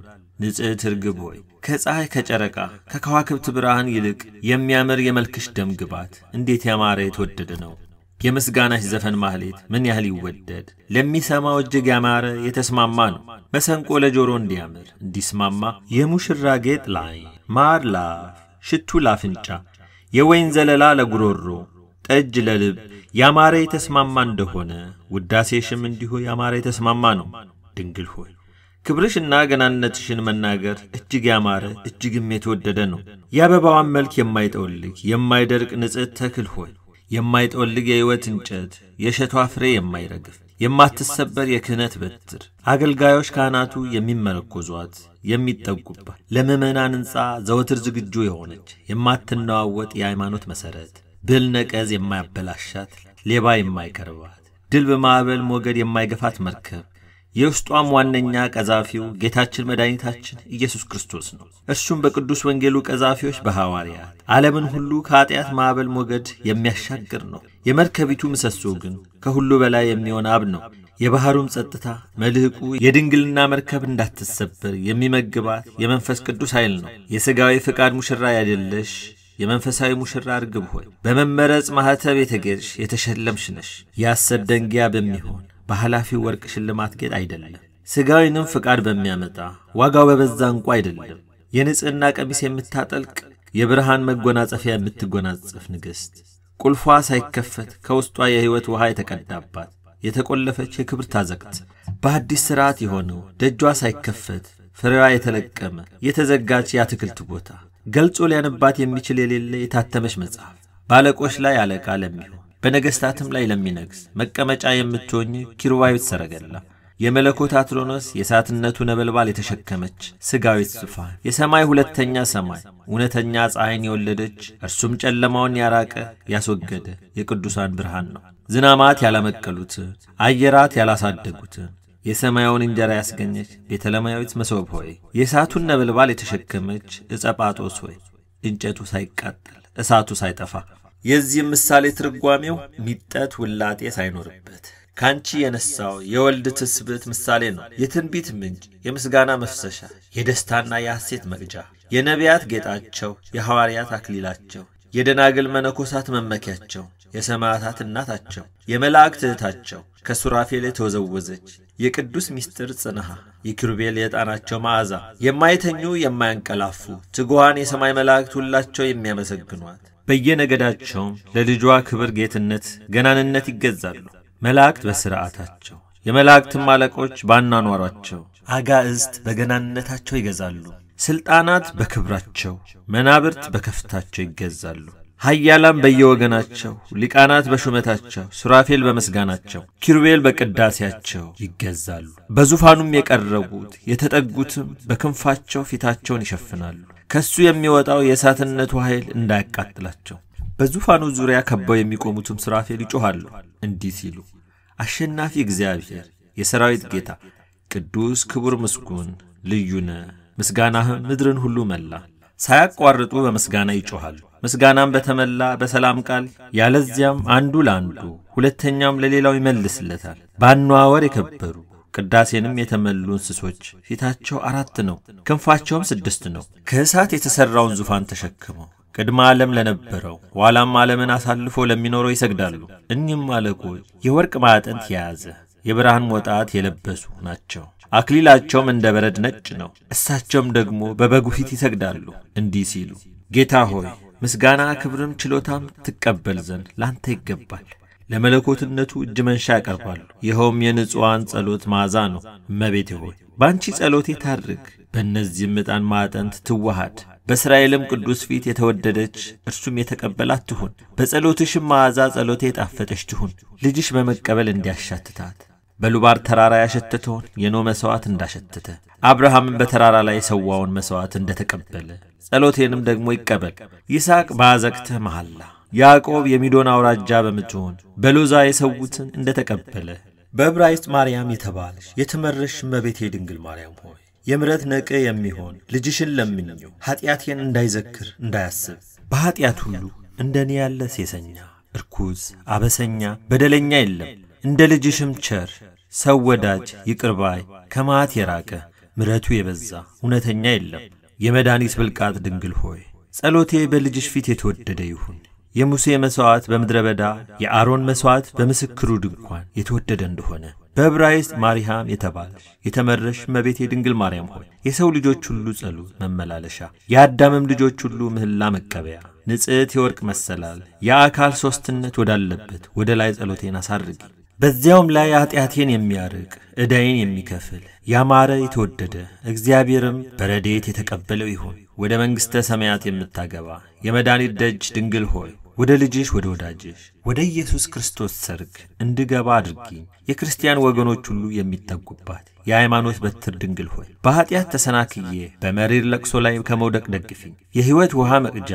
S1: ንጽሕት ርግብ ሆይ ከፀሐይ ከጨረቃ ከከዋክብት ብርሃን ይልቅ የሚያምር የመልክሽ ደም ግባት እንዴት ያማረ የተወደደ ነው። የምስጋናሽ ዘፈን ማህሌት ምን ያህል ይወደድ ለሚሰማው እጅግ ያማረ የተስማማ ነው። መሰንቆ ለጆሮ እንዲያምር እንዲስማማ የሙሽራ ጌጥ ላይ ማር ላፍ፣ ሽቱ ላፍንጫ፣ የወይን ዘለላ ለጉሮሮ፣ ጠጅ ለልብ ያማረ የተስማማ እንደሆነ ውዳሴሽም እንዲሁ ያማረ የተስማማ ነው። ድንግል ሆይ ክብርሽና ገናነትሽን መናገር እጅግ ያማረ እጅግም የተወደደ ነው። የአበባዋን መልክ የማይጠወልግ የማይደርቅ ንጽሕት ተክል ሆይ የማይጠወልግ የሕይወት እንጨት የሸቷ ፍሬ የማይረግፍ የማትሰበር የክህነት በትር አገልጋዮች ካህናቱ የሚመረኮዟት የሚጠጉባት ለምእመናን ሕንፃ ዘወትር ዝግጁ የሆነች የማትነዋወጥ የሃይማኖት መሠረት ብል ነቀዝ የማያበላሻት ሌባ የማይቀርባት ድል በማዕበል ሞገድ የማይገፋት መርከብ የውስጧም ዋነኛ ቀዛፊው ጌታችን መድኃኒታችን ኢየሱስ ክርስቶስ ነው። እርሱም በቅዱስ ወንጌሉ ቀዛፊዎች በሐዋርያት ዓለምን ሁሉ ከኃጢአት ማዕበል ሞገድ የሚያሻግር ነው። የመርከቢቱ ምሰሶ ግን ከሁሉ በላይ የሚሆን አብ ነው። የባሕሩም ጸጥታ መልህቁ የድንግልና መርከብ እንዳትሰበር የሚመግባት የመንፈስ ቅዱስ ኃይል ነው። የሥጋዊ ፈቃድ ሙሽራ ያደለሽ የመንፈሳዊ ሙሽራ እርግብ ሆይ በመመረጽ ማኅተብ የተጌጥሽ የተሸለምሽ ነሽ። ያሰብ ደንጊያ በሚሆን በኃላፊው ወርቅ ሽልማት ጌጥ አይደለም። ሥጋዊንም ፍቃድ በሚያመጣ ዋጋው በበዛ እንኳ አይደለም። የንጽሕና ቀሚስ የምታጠልቅ የብርሃን መጎናጸፊያ የምትጎናጸፍ ንግሥት ቁልፏ ሳይከፈት ከውስጧ የሕይወት ውሃ የተቀዳባት የተቆለፈች የክብር ታዘቅት በአዲስ ሥርዓት የሆነው ደጇ ሳይከፈት ፍሬዋ የተለቀመ የተዘጋች የአትክልት ቦታ ገልጾ ሊያንባት የሚችል የሌለ የታተመች መጽሐፍ ባለቆች ላይ አለቃ ለሚሆን በነገሥታትም ላይ ለሚነግስ መቀመጫ የምትሆኝ ኪሩባዊት ሰረገላ የመለኮት አትሮኖስ የእሳትነቱ ነበልባል የተሸከመች ሥጋዊት ዙፋን የሰማይ ሁለተኛ ሰማይ እውነተኛ ፀሐይን የወለደች እርሱም ጨለማውን ያራቀ ያስወገደ የቅዱሳን ብርሃን ነው። ዝናማት ያላመቀሉት አየራት ያላሳደጉት የሰማያውን እንጀራ ያስገኘች ቤተለማያዊት መሶብ ሆይ የእሳቱን ነበልባል የተሸከመች ዕፀ ጳጦስ ሆይ እንጨቱ ሳይቃጠል እሳቱ ሳይጠፋ የዚህም ምሳሌ ትርጓሜው ሚጠት ውላጤ ሳይኖርበት ካንቺ የነሳው የወልድ ትስብት ምሳሌ ነው። የትንቢት ምንጭ፣ የምስጋና መፍሰሻ፣ የደስታና የሐሴት መቅጃ፣ የነቢያት ጌጣቸው፣ የሐዋርያት አክሊላቸው፣ የደናግል መነኮሳት መመኪያቸው፣ የሰማዕታት እናታቸው፣ የመላእክት እህታቸው፣ ከሱራፌል የተወዘወዘች የቅዱስ ምስጢር ጽንሃ፣ የኪሩቤል የዕጣናቸው መዓዛ፣ የማይተኙ የማያንቀላፉ ትጉሃን የሰማይ መላእክት ሁላቸው የሚያመሰግኗት በየነገዳቸውም ለልጇ ክብር ጌትነት፣ ገናንነት ይገዛሉ። መላእክት በሥርዓታቸው የመላእክትም አለቆች ባናኗሯቸው አጋእዝት በገናንነታቸው ይገዛሉ። ሥልጣናት በክብራቸው፣ መናብርት በከፍታቸው ይገዛሉ። ኃያላም በየወገናቸው፣ ሊቃናት በሹመታቸው፣ ሱራፌል በመስጋናቸው ኪሩቤል በቅዳሴያቸው ይገዛሉ። በዙፋኑም የቀረቡት የተጠጉትም በክንፋቸው ፊታቸውን ይሸፍናሉ። ከሱ የሚወጣው የእሳትነቱ ኃይል እንዳያቃጥላቸው። በዙፋኑ ዙሪያ ከበው የሚቆሙትም ሱራፌል ይጮኋሉ እንዲህ ሲሉ፣ አሸናፊ እግዚአብሔር የሰራዊት ጌታ ቅዱስ ክቡር፣ ምስጉን ልዩነ ምስጋናህም ምድርን ሁሉ መላ። ሳያቋርጡ በምስጋና ይጮኋሉ ምስጋናም በተመላ በሰላም ቃል ያለዚያም አንዱ ለአንዱ ሁለተኛም ለሌላው ይመልስለታል። ባኗ ወር የከበሩ ቅዳሴንም የተመሉ እንስሶች ፊታቸው አራት ነው፣ ክንፋቸውም ስድስት ነው። ከእሳት የተሠራውን ዙፋን ተሸክመው ቅድመ ዓለም ለነበረው ኋላም ዓለምን አሳልፎ ለሚኖረው ይሰግዳሉ። እኚህም አለቆች የወርቅ ማዕጠንት የያዘ የብርሃን ወጣት የለበሱ ናቸው። አክሊላቸውም እንደ በረድ ነጭ ነው። እሳቸውም ደግሞ በበጉ ፊት ይሰግዳሉ እንዲህ ሲሉ፣ ጌታ ሆይ ምስጋና፣ ክብርም፣ ችሎታም ትቀበል ዘንድ ላንተ ይገባል። ለመለኮትነቱ እጅ መንሻ ያቀርባሉ። ይኸውም የንጹዋን ጸሎት መዓዛ ነው። እመቤቴ ሆይ በአንቺ ጸሎቴ ታድርግ፣ በእነዚህም ዕጣን ማዕጠንት ትዋሃድ። በእስራኤልም ቅዱስ ፊት የተወደደች እርሱም የተቀበላት ትሁን። በጸሎትሽም መዓዛ ጸሎቴ የጣፈጠች ትሁን። ልጅሽ በመቀበል እንዲያሻትታት በሉባር ተራራ ያሸተተውን የኖ መሥዋዕት እንዳሸተተ አብርሃምን በተራራ ላይ የሰዋውን መሥዋዕት እንደተቀበለ ጸሎቴንም ደግሞ ይቀበል። ይስሐቅ በአዘቅትህ መሐላ ያዕቆብ የሚዶን አውራጃ በምትሆን በሎዛ የሰዉትን እንደ ተቀበለ በዕብራይስጥ ማርያም የተባልሽ የተመረሽ እመቤቴ ድንግል ማርያም ሆይ የምረት ነቅ የሚሆን ልጅሽን ለምኘው ኀጢአቴን እንዳይዘክር እንዳያስብ በኀጢአት ሁሉ እንደ እኔ ያለ ሴሰኛ፣ እርኩስ፣ አበሰኛ፣ በደለኛ የለም። እንደ ልጅሽም ቸር ሰው ወዳጅ፣ ይቅርባይ፣ ከማት የራቀ ምረቱ የበዛ እውነተኛ የለም። የመድኃኒት ብልቃጥ ድንግል ሆይ ጸሎቴ በልጅሽ ፊት የተወደደ ይሁን። የሙሴ መሥዋዕት በምድረ በዳ የአሮን መሥዋዕት በምስክሩ ድንኳን የተወደደ እንደሆነ በዕብራይስጥ ማሪሃም የተባል የተመረሽ መቤት የድንግል ማርያም ሆይ የሰው ልጆች ሁሉ ጸሎት መመላለሻ፣ የአዳምም ልጆች ሁሉ ምህላ መቀበያ ንጽሕት የወርቅ መሰላል የአካል ሦስትነት ወዳለበት ወደ ላይ ጸሎቴን አሳርጊ። በዚያውም ላይ ኀጢአቴን የሚያርቅ ዕዳይን የሚከፍል ያማረ የተወደደ እግዚአብሔርም በረዴት የተቀበለው ይሁን። ወደ መንግሥተ ሰማያት የምታገባ የመድኃኒት ደጅ ድንግል ሆይ ወደ ልጅሽ ወደ ወዳጅሽ ወደ ኢየሱስ ክርስቶስ ሰርግ እንድገባ አድርጊኝ። የክርስቲያን ወገኖች ሁሉ የሚጠጉባት የሃይማኖት በትር ድንግል ሆይ በኃጢአት ተሰናክዬ በመሪር ለቅሶ ላይ ከመውደቅ ደግፊኝ። የሕይወት ውሃ መቅጃ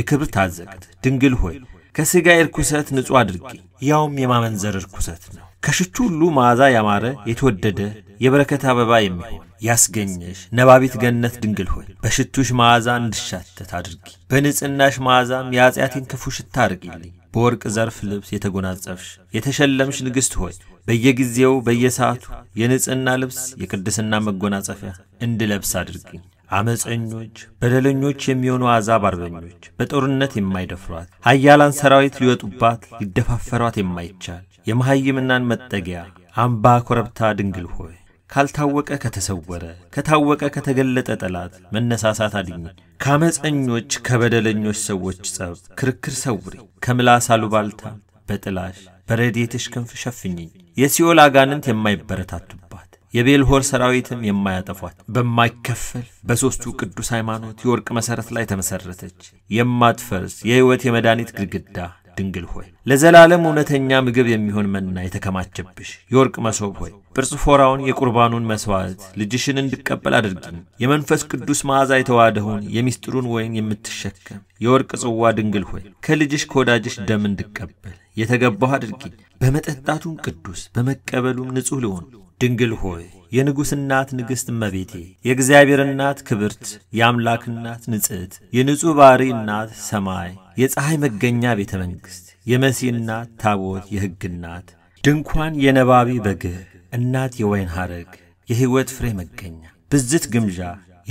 S1: የክብር ታዘቅት ድንግል ሆይ ከሥጋ ርኩሰት ንጹሕ አድርጊ። ያውም የማመንዘር ርኩሰት ነው። ከሽቹ ሁሉ መዓዛ ያማረ የተወደደ የበረከት አበባ የሚሆን ያስገኘሽ ነባቢት ገነት ድንግል ሆይ በሽቱሽ መዓዛ እንድሻተት አድርጊ፣ በንጽህናሽ መዓዛም የኃጢአቴን ክፉ ሽታ አርጊልኝ። በወርቅ ዘርፍ ልብስ የተጎናጸፍሽ የተሸለምሽ ንግሥት ሆይ በየጊዜው በየሰዓቱ የንጽህና ልብስ የቅድስና መጎናጸፊያ እንድለብስ አድርጊኝ። አመፀኞች በደለኞች የሚሆኑ አሕዛብ አርበኞች በጦርነት የማይደፍሯት ኃያላን ሰራዊት ሊወጡባት ሊደፋፈሯት የማይቻል የመሐይምናን መጠጊያ አምባ ኮረብታ ድንግል ሆይ ካልታወቀ ከተሰወረ ከታወቀ ከተገለጠ ጠላት መነሳሳት አድኝ። ከአመፀኞች ከበደለኞች ሰዎች ጸብ ክርክር ሰውሪ። ከምላስ አሉባልታ በጥላሽ በረዴትሽ ክንፍ ሸፍኝኝ። የሲኦል አጋንንት የማይበረታቱባት የቤልሆር ሰራዊትም የማያጠፏት በማይከፈል በሦስቱ ቅዱስ ሃይማኖት የወርቅ መሠረት ላይ ተመሠረተች የማትፈርስ የሕይወት የመድኃኒት ግድግዳ ድንግል ሆይ ለዘላለም እውነተኛ ምግብ የሚሆን መና የተከማቸብሽ የወርቅ መሶብ ሆይ ጵርጽፎራውን የቁርባኑን መሥዋዕት ልጅሽን እንድቀበል አድርጊኝ። የመንፈስ ቅዱስ መዓዛ የተዋደሆን የሚስጥሩን ወይን የምትሸከም የወርቅ ጽዋ ድንግል ሆይ ከልጅሽ ከወዳጅሽ ደም እንድቀበል የተገባሁ አድርጊኝ። በመጠጣቱም ቅዱስ በመቀበሉም ንጹሕ ልሆን ድንግል ሆይ የንጉሥ እናት ንግሥት እመቤቴ፣ የእግዚአብሔር እናት ክብርት፣ የአምላክ እናት ንጽሕት፣ የንጹሕ ባሕሪ እናት ሰማይ፣ የፀሐይ መገኛ ቤተ መንግሥት፣ የመሲህ እናት ታቦት፣ የሕግ እናት ድንኳን፣ የነባቢ በግህ እናት፣ የወይን ሐረግ፣ የሕይወት ፍሬ መገኛ ብዝት ግምዣ፣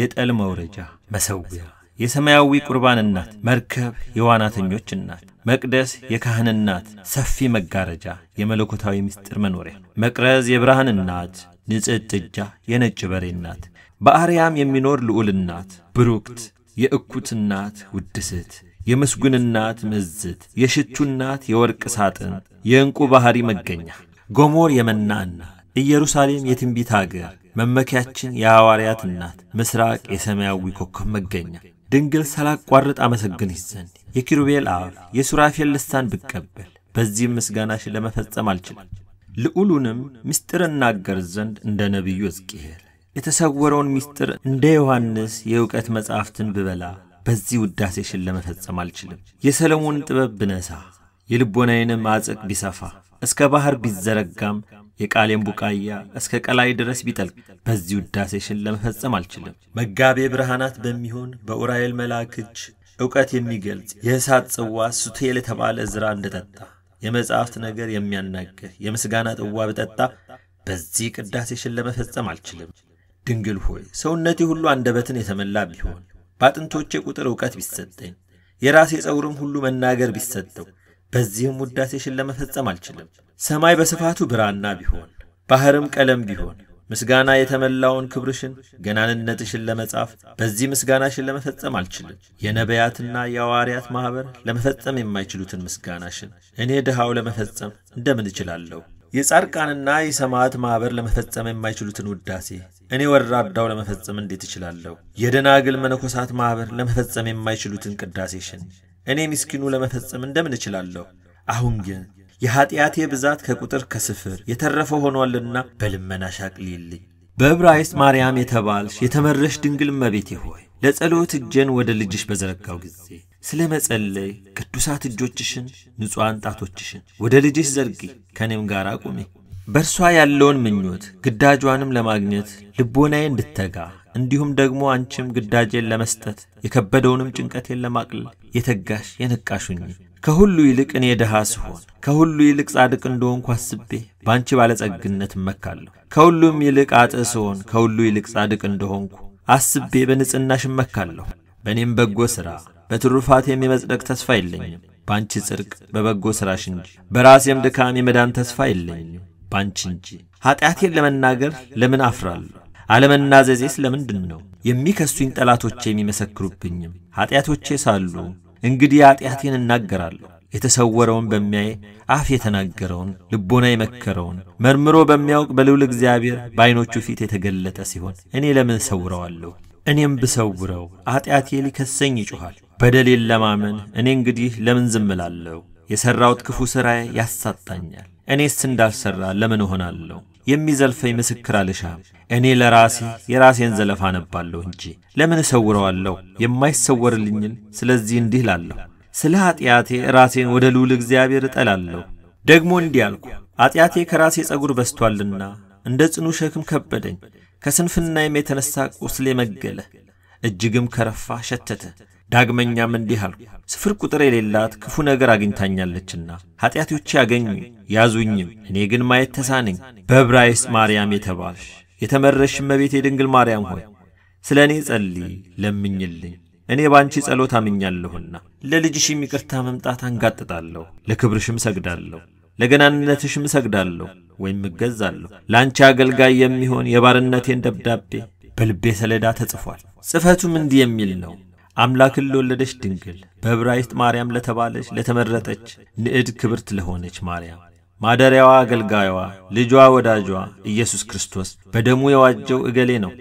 S1: የጠል መውረጃ መሠዊያ፣ የሰማያዊ ቁርባን እናት፣ መርከብ፣ የዋናተኞች እናት መቅደስ የካህን እናት ሰፊ መጋረጃ የመለኮታዊ ምስጢር መኖሪያ መቅረዝ የብርሃን እናት ንጽሕት ጥጃ የነጭ በሬ ናት። በአርያም የሚኖር ልዑል ብሩክት፣ የእኩት እናት ውድስት፣ የምስጉን እናት የሽቱናት የሽቱ እናት የወርቅ ሳጥን፣ የእንቁ ባሕሪ መገኛ ጎሞር የመናና ኢየሩሳሌም የትንቢት አገር መመኪያችን የሐዋርያት እናት ምሥራቅ የሰማያዊ ኮከብ መገኛ ድንግል ሳላቋርጥ አመሰግንሽ ዘንድ የኪሩቤል አፍ የሱራፌል ልሳን ብቀበል በዚህም ምስጋናሽን ለመፈጸም አልችልም። ልዑሉንም ምስጢር እናገር ዘንድ እንደ ነቢዩ ሕዝቅኤል የተሰወረውን ምስጢር እንደ ዮሐንስ የእውቀት መጻሕፍትን ብበላ በዚህ ውዳሴሽን ለመፈጸም አልችልም። የሰለሞን ጥበብ ብነሳ የልቦናዬንም አጽቅ ቢሰፋ እስከ ባሕር ቢዘረጋም የቃሌም ቡቃያ እስከ ቀላይ ድረስ ቢጠልቅ በዚህ ውዳሴሽን ለመፈጸም አልችልም። መጋቤ ብርሃናት በሚሆን በኡራኤል መልአክ እጅ እውቀት የሚገልጽ የእሳት ጽዋ ሱቴል የተባለ ዝራ እንደጠጣ የመጽሐፍት ነገር የሚያናገር የምስጋና ጥዋ ብጠጣ በዚህ ቅዳሴሽን ለመፈጸም አልችልም። ድንግል ሆይ ሰውነቴ ሁሉ አንደበትን የተመላ ቢሆን፣ በአጥንቶቼ ቁጥር እውቀት ቢሰጠኝ፣ የራሴ ጸጉርም ሁሉ መናገር ቢሰጠው፣ በዚህም ውዳሴሽን ለመፈጸም አልችልም። ሰማይ በስፋቱ ብራና ቢሆን፣ ባህርም ቀለም ቢሆን ምስጋና የተመላውን ክብርሽን ገናንነትሽን ለመጻፍ በዚህ ምስጋናሽን ለመፈጸም አልችልም። የነቢያትና የሐዋርያት ማኅበር ለመፈጸም የማይችሉትን ምስጋናሽን እኔ ድሃው ለመፈጸም እንደምን እችላለሁ? የጻድቃንና የሰማዕት ማኅበር ለመፈጸም የማይችሉትን ውዳሴ እኔ ወራዳው ለመፈጸም እንዴት እችላለሁ? የደናግል መነኮሳት ማኅበር ለመፈጸም የማይችሉትን ቅዳሴሽን እኔ ምስኪኑ ለመፈጸም እንደምን እችላለሁ? አሁን ግን የኃጢአቴ ብዛት ከቁጥር ከስፍር የተረፈ ሆኗልና በልመና ሻቅልልኝ። በዕብራይስጥ ማርያም የተባልሽ የተመረሽ ድንግል እመቤቴ ሆይ ለጸሎት እጄን ወደ ልጅሽ በዘረጋው ጊዜ ስለ መጸለይ ቅዱሳት እጆችሽን ንጹሐን ጣቶችሽን ወደ ልጅሽ ዘርጊ፣ ከእኔም ጋር ቁሚ። በእርሷ ያለውን ምኞት ግዳጇንም ለማግኘት ልቦናዬ እንድተጋ እንዲሁም ደግሞ አንቺም ግዳጄን ለመስጠት የከበደውንም ጭንቀቴን ለማቅለል የተጋሽ የነቃሹኝ ከሁሉ ይልቅ እኔ ድሃ ስሆን ከሁሉ ይልቅ ጻድቅ እንደሆንኩ አስቤ በአንቺ ባለጸግነት እመካለሁ። ከሁሉም ይልቅ አጥ ስሆን ከሁሉ ይልቅ ጻድቅ እንደሆንኩ አስቤ በንጽሕናሽ እመካለሁ። በእኔም በጎ ሥራ በትሩፋት የሚመጽደቅ ተስፋ የለኝም። በአንቺ ጽድቅ በበጎ ሥራሽ እንጂ በራሴም ድካም የመዳን ተስፋ የለኝም ባንቺ እንጂ። ኀጢአቴን ለመናገር ለምን አፍራለሁ? አለመናዘዜስ ለምንድን ነው? የሚከሱኝ ጠላቶቼ የሚመሰክሩብኝም ኀጢአቶቼ ሳሉ እንግዲህ ኃጢአቴን እናገራለሁ። የተሰወረውን በሚያይ አፍ የተናገረውን ልቦና የመከረውን መርምሮ በሚያውቅ በልዑል እግዚአብሔር በዐይኖቹ ፊት የተገለጠ ሲሆን እኔ ለምን ሰውረዋለሁ? እኔም ብሰውረው ኃጢአቴ ሊከሰኝ ይጮኋል። በደሌን ለማመን እኔ እንግዲህ ለምን ዝም እላለሁ? የሠራሁት ክፉ ሥራዬ ያሳጣኛል። እኔስ እንዳልሠራ ለምን እሆናለሁ? የሚዘልፈኝ ምስክር አልሻም። እኔ ለራሴ የራሴን ዘለፋ አነባለሁ እንጂ ለምን እሰውረዋለሁ? የማይሰወርልኝን ስለዚህ እንዲህ ላለሁ፣ ስለ ኀጢአቴ ራሴን ወደ ልዑል እግዚአብሔር እጠላለሁ። ደግሞ እንዲህ አልኩ፣ ኀጢአቴ ከራሴ ጸጉር በስቶአልና እንደ ጽኑ ሸክም ከበደኝ። ከስንፍናይም የተነሣ ቁስሌ መገለ፣ እጅግም ከረፋ ሸተተ። ዳግመኛም እንዲህ አልኩ፣ ስፍር ቁጥር የሌላት ክፉ ነገር አግኝታኛለችና ኃጢአቶቼ ያገኙ ያዙኝም፣ እኔ ግን ማየት ተሳነኝ። በዕብራይስጥ ማርያም የተባልሽ የተመረሽ እመቤቴ የድንግል ማርያም ሆይ ስለ እኔ ጸልይ፣ ለምኝልኝ። እኔ በአንቺ ጸሎት አምኛለሁና ለልጅሽ የሚቅርታ መምጣት አንጋጥጣለሁ፣ ለክብርሽም ሰግዳለሁ፣ ለገናንነትሽም እሰግዳለሁ ወይም እገዛለሁ። ለአንቺ አገልጋይ የሚሆን የባርነቴን ደብዳቤ በልቤ ሰሌዳ ተጽፏል። ጽፈቱም እንዲህ የሚል ነው አምላክን ለወለደች ድንግል በዕብራይስጥ ማርያም ለተባለች ለተመረጠች ንዕድ ክብርት ለሆነች ማርያም ማደሪያዋ፣ አገልጋዩዋ፣ ልጇ፣ ወዳጇ ኢየሱስ ክርስቶስ በደሙ የዋጀው እገሌ ነው።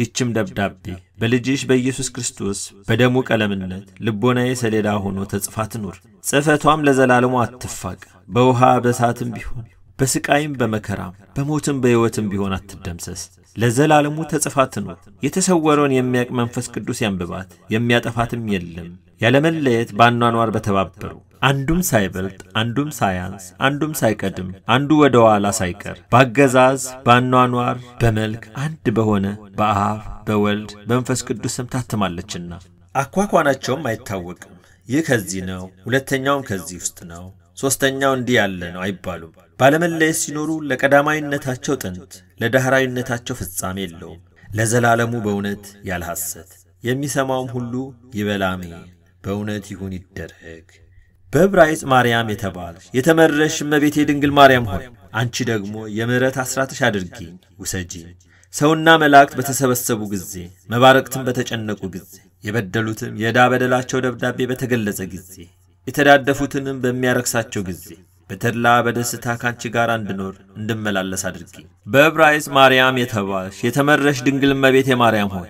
S1: ይችም ደብዳቤ በልጅሽ በኢየሱስ ክርስቶስ በደሙ ቀለምነት ልቦናዬ ሰሌዳ ሆኖ ተጽፋ ትኑር። ጽሕፈቷም ለዘላለሙ አትፋቅ። በውሃ በእሳትም ቢሆን በሥቃይም በመከራም በሞትም በሕይወትም ቢሆን አትደምሰስ። ለዘላለሙ ተጽፋት ነው። የተሰወረውን የሚያውቅ መንፈስ ቅዱስ ያንብባት፣ የሚያጠፋትም የለም። ያለመለየት በአኗኗር በተባበሩ አንዱም ሳይበልጥ አንዱም ሳያንስ አንዱም ሳይቀድም አንዱ ወደ ኋላ ሳይቀር በአገዛዝ በአኗኗር በመልክ አንድ በሆነ በአብ በወልድ በመንፈስ ቅዱስ ስም ታትማለችና አኳኳናቸውም አይታወቅም። ይህ ከዚህ ነው፣ ሁለተኛውም ከዚህ ውስጥ ነው፣ ሦስተኛው እንዲህ ያለ ነው አይባሉም። ባለመለየት ሲኖሩ ለቀዳማዊነታቸው ጥንት ለዳህራዊነታቸው ፍጻሜ የለውም። ለዘላለሙ በእውነት ያልሐሰት የሚሰማውም ሁሉ ይበላሜ በእውነት ይሁን ይደረግ። በብራይጽ ማርያም የተባልሽ የተመረሽ እመቤቴ ድንግል ማርያም ሆይ አንቺ ደግሞ የምሕረት አስራትሽ አድርጊኝ ውሰጂኝ። ሰውና መላእክት በተሰበሰቡ ጊዜ መባረቅትም በተጨነቁ ጊዜ የበደሉትም የዕዳ በደላቸው ደብዳቤ በተገለጸ ጊዜ የተዳደፉትንም በሚያረክሳቸው ጊዜ በተድላ በደስታ ካንቺ ጋር እንድኖር እንድመላለስ አድርጊ። በዕብራይስ ማርያም የተባልሽ የተመረሽ ድንግል እመቤቴ ማርያም ሆይ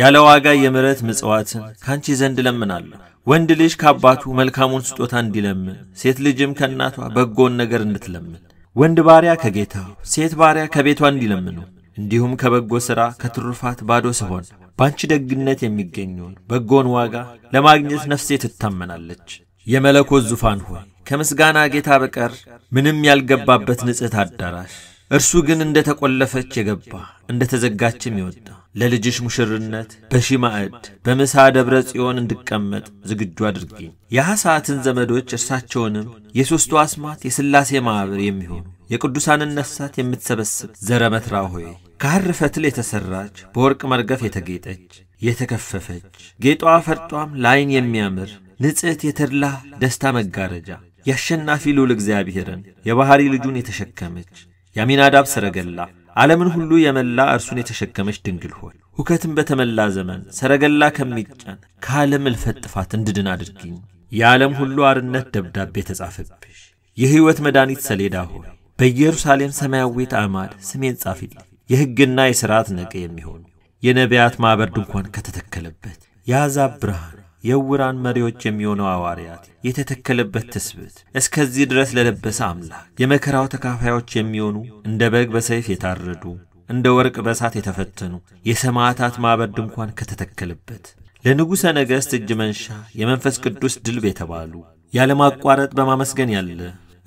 S1: ያለ ዋጋ የምሕረት ምጽዋትን ካንቺ ዘንድ እለምናለሁ። ወንድ ልጅ ከአባቱ መልካሙን ስጦታ እንዲለምን፣ ሴት ልጅም ከእናቷ በጎን ነገር እንድትለምን፣ ወንድ ባሪያ ከጌታው፣ ሴት ባሪያ ከቤቷ እንዲለምኑ፣ እንዲሁም ከበጎ ሥራ ከትሩፋት ባዶ ስሆን ባንቺ ደግነት የሚገኘውን በጎን ዋጋ ለማግኘት ነፍሴ ትታመናለች። የመለኮት ዙፋን ሆይ ከምስጋና ጌታ በቀር ምንም ያልገባበት ንጽሕት አዳራሽ እርሱ ግን እንደ ተቆለፈች የገባ እንደ ተዘጋችም የወጣ ለልጅሽ ሙሽርነት በሺ ማዕድ በምሳ ደብረ ጽዮን እንድቀመጥ ዝግጁ አድርጊኝ። የሐሳትን ዘመዶች እርሳቸውንም የሦስቱ አስማት የሥላሴ ማኅበር የሚሆኑ የቅዱሳንን ነፍሳት የምትሰበስብ ዘረመትራ ሆይ ከሐር ፈትል የተሠራች በወርቅ መርገፍ የተጌጠች የተከፈፈች ጌጧ ፈርጧም ለዐይን የሚያምር ንጽሕት የተድላ ደስታ መጋረጃ የአሸናፊ ልዑል እግዚአብሔርን የባሕሪ ልጁን የተሸከመች የአሚናዳብ ሰረገላ ዓለምን ሁሉ የመላ እርሱን የተሸከመች ድንግል ሆይ ሁከትን በተመላ ዘመን ሰረገላ ከሚጫን ከዓለም እልፈት ጥፋት እንድድን አድርጊኝ። የዓለም ሁሉ አርነት ደብዳቤ ተጻፈብሽ የሕይወት መድኃኒት ሰሌዳ ሆይ በኢየሩሳሌም ሰማያዊት አዕማድ ስሜን ጻፊልኝ። የሕግና የሥርዓት ነገ የሚሆኑ የነቢያት ማኅበር ድንኳን ከተተከለበት የአሕዛብ ብርሃን የውራን መሪዎች የሚሆነው አዋርያት የተተከለበት ትስብት እስከዚህ ድረስ ለለበሰ አምላክ የመከራው ተካፋዮች የሚሆኑ እንደ በግ በሰይፍ የታረዱ እንደ ወርቅ በእሳት የተፈተኑ የሰማዕታት ማበር ድንኳን ከተተከለበት ለንጉሠ ነገሥት እጅ መንሻ የመንፈስ ቅዱስ ድልብ የተባሉ ያለማቋረጥ በማመስገን ያለ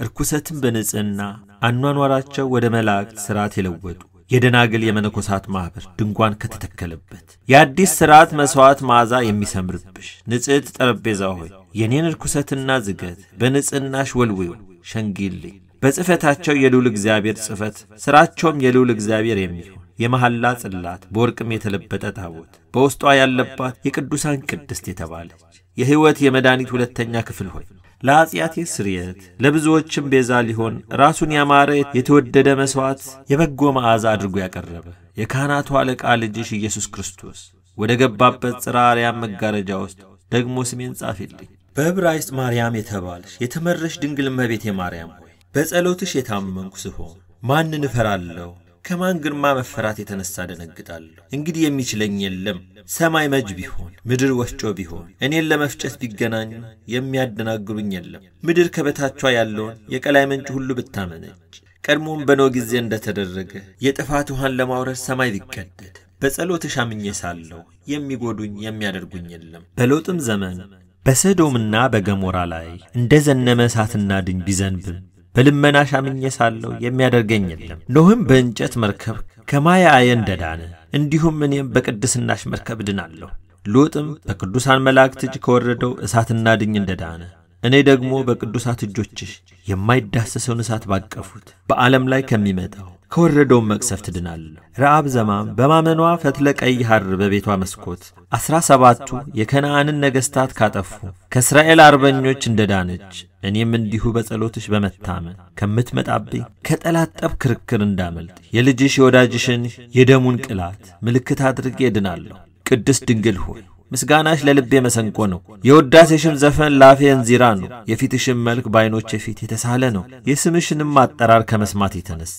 S1: እርኩሰትን በንጽህና አኗኗራቸው ወደ መላእክት ሥርዓት የለወጡ የደናግል የመነኮሳት ማኅበር ድንኳን ከተተከለበት የአዲስ ሥርዓት መሥዋዕት መዓዛ የሚሰምርብሽ ንጽሕት ጠረጴዛ ሆይ የኔን ርኩሰትና ዝገት በንጽሕናሽ ወልውዩ ሸንጊልኝ። በጽሕፈታቸው የልዑል እግዚአብሔር ጽሕፈት ሥራቸውም የልዑል እግዚአብሔር የሚሆን የመሐላ ጽላት በወርቅም የተለበጠ ታቦት በውስጧ ያለባት የቅዱሳን ቅድስት የተባለች የሕይወት የመድኃኒት ሁለተኛ ክፍል ሆይ ለአጢአቴ ስርየት ለብዙዎችም ቤዛ ሊሆን ራሱን ያማረ የተወደደ መሥዋዕት የበጎ መዓዛ አድርጎ ያቀረበ የካህናቱ አለቃ ልጅሽ ኢየሱስ ክርስቶስ ወደ ገባበት ጽራርያም መጋረጃ ውስጥ ደግሞ ስሜን ጻፊልኝ። በዕብራይስጥ ማርያም የተባልሽ የተመረሽ ድንግል እመቤቴ ማርያም ሆይ በጸሎትሽ የታመንኩ ስሆን ማንን እፈራለሁ? ከማን ግርማ መፈራት የተነሳ ደነግጣለሁ? እንግዲህ የሚችለኝ የለም። ሰማይ መጅ ቢሆን ምድር ወፍጮ ቢሆን እኔን ለመፍጨት ቢገናኙ የሚያደናግሩኝ የለም። ምድር ከበታቿ ያለውን የቀላይ ምንጭ ሁሉ ብታመነች ቀድሞም በኖ ጊዜ እንደተደረገ የጥፋት ውሃን ለማውረድ ሰማይ ቢቀደድ በጸሎት አምኜ ሳለሁ የሚጎዱኝ የሚያደርጉኝ የለም። በሎጥም ዘመን በሰዶምና በገሞራ ላይ እንደ ዘነመ እሳትና ድኝ ቢዘንብም በልመና አምኜ ሳለሁ የሚያደርገኝ የለም። ኖህም በእንጨት መርከብ ከማያየ እንደዳነ እንዲሁም እኔም በቅድስናሽ መርከብ ድናለሁ። ሎጥም በቅዱሳን መላእክት እጅ ከወረደው እሳትና ድኝ እንደዳነ እኔ ደግሞ በቅዱሳት እጆችሽ የማይዳሰሰውን እሳት ባቀፉት በዓለም ላይ ከሚመጣው ከወረደውም መቅሰፍት ድናል። ረአብ ዘማም በማመኗ ፈትለ ቀይ ሐር በቤቷ መስኮት ዐሥራ ሰባቱ የከነዓንን ነገሥታት ካጠፉ ከእስራኤል አርበኞች እንደ ዳነች እኔም እንዲሁ በጸሎትሽ በመታመን ከምትመጣብኝ ከጠላት ጠብ ክርክር እንዳመልጥ የልጅሽ የወዳጅሽን የደሙን ቅላት ምልክት አድርጌ ድናለሁ። ቅድስት ድንግል ሆይ ምስጋናሽ ለልቤ መሰንቆ ነው። የወዳሴሽም ዘፈን ላፌ እንዚራ ነው። የፊትሽም መልክ በዐይኖቼ ፊት የተሳለ ነው። የስምሽንም አጠራር ከመስማት የተነሳ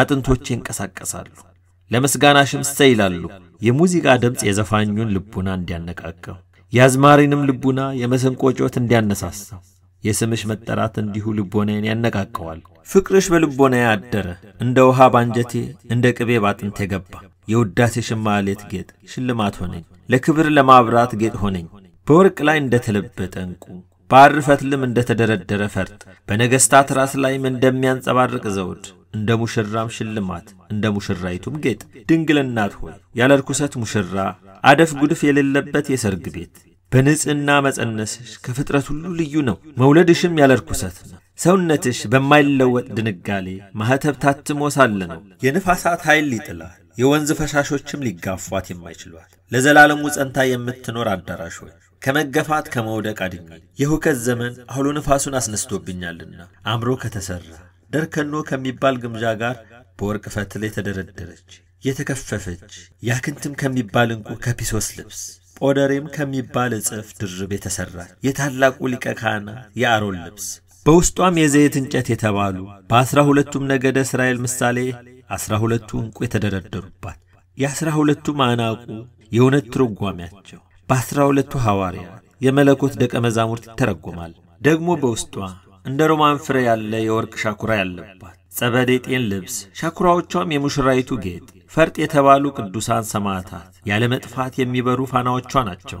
S1: አጥንቶቼ ይንቀሳቀሳሉ፣ ለምስጋናሽም እሰይ ይላሉ። የሙዚቃ ድምፅ የዘፋኙን ልቡና እንዲያነቃቀው የአዝማሪንም ልቡና የመሰንቆ ጩኸት እንዲያነሳሳው የስምሽ መጠራት እንዲሁ ልቦናዬን ያነቃቀዋል። ፍቅርሽ በልቦና አደረ፣ እንደ ውሃ ባንጀቴ፣ እንደ ቅቤ ባጥንት የገባ የውዳሴ ሽማሌት ጌጥ ሽልማት ሆነኝ፣ ለክብር ለማብራት ጌጥ ሆነኝ። በወርቅ ላይ እንደ ተለበጠ እንቁ በአርፈትልም እንደ ተደረደረ ፈርጥ፣ በነገሥታት ራስ ላይም እንደሚያንጸባርቅ ዘውድ እንደ ሙሽራም ሽልማት እንደ ሙሽራይቱም ጌጥ ድንግልናት ሆይ ያለ ርኩሰት ሙሽራ አደፍ ጉድፍ የሌለበት የሰርግ ቤት በንጽህና መጸነስሽ ከፍጥረት ሁሉ ልዩ ነው። መውለድሽም ያለ ርኩሰት ነው። ሰውነትሽ በማይለወጥ ድንጋሌ ማኅተብ ታትሞ ሳለ ነው። የንፋሳት ኃይል ሊጥላ የወንዝ ፈሳሾችም ሊጋፏት የማይችሏት ለዘላለሙ ጸንታ የምትኖር አዳራሽ ሆይ ከመገፋት ከመውደቅ አድኜ የሁከት ዘመን አውሎ ነፋሱን አስነስቶብኛልና አእምሮ ከተሠራ ደርከኖ ከሚባል ግምዣ ጋር በወርቅ ፈትል የተደረደረች የተከፈፈች ያክንትም ከሚባል እንቁ ከፒሶስ ልብስ ጶደሬም ከሚባል እጽፍ ድርብ የተሠራች የታላቁ ሊቀ ካህና የአሮን ልብስ በውስጧም የዘይት እንጨት የተባሉ በአሥራ ሁለቱም ነገደ እስራኤል ምሳሌ አሥራ ሁለቱ እንቁ የተደረደሩባት የአሥራ ሁለቱ አናቁ የእውነት ትርጓሚያቸው በአሥራ ሁለቱ ሐዋርያ የመለኮት ደቀ መዛሙርት ይተረጎማል። ደግሞ በውስጧ እንደ ሮማን ፍሬ ያለ የወርቅ ሻኩራ ያለባት ጸበዴጤን ልብስ ሻኩራዎቿም የሙሽራይቱ ጌጥ ፈርጥ የተባሉ ቅዱሳን ሰማዕታት ያለመጥፋት የሚበሩ ፋናዎቿ ናቸው።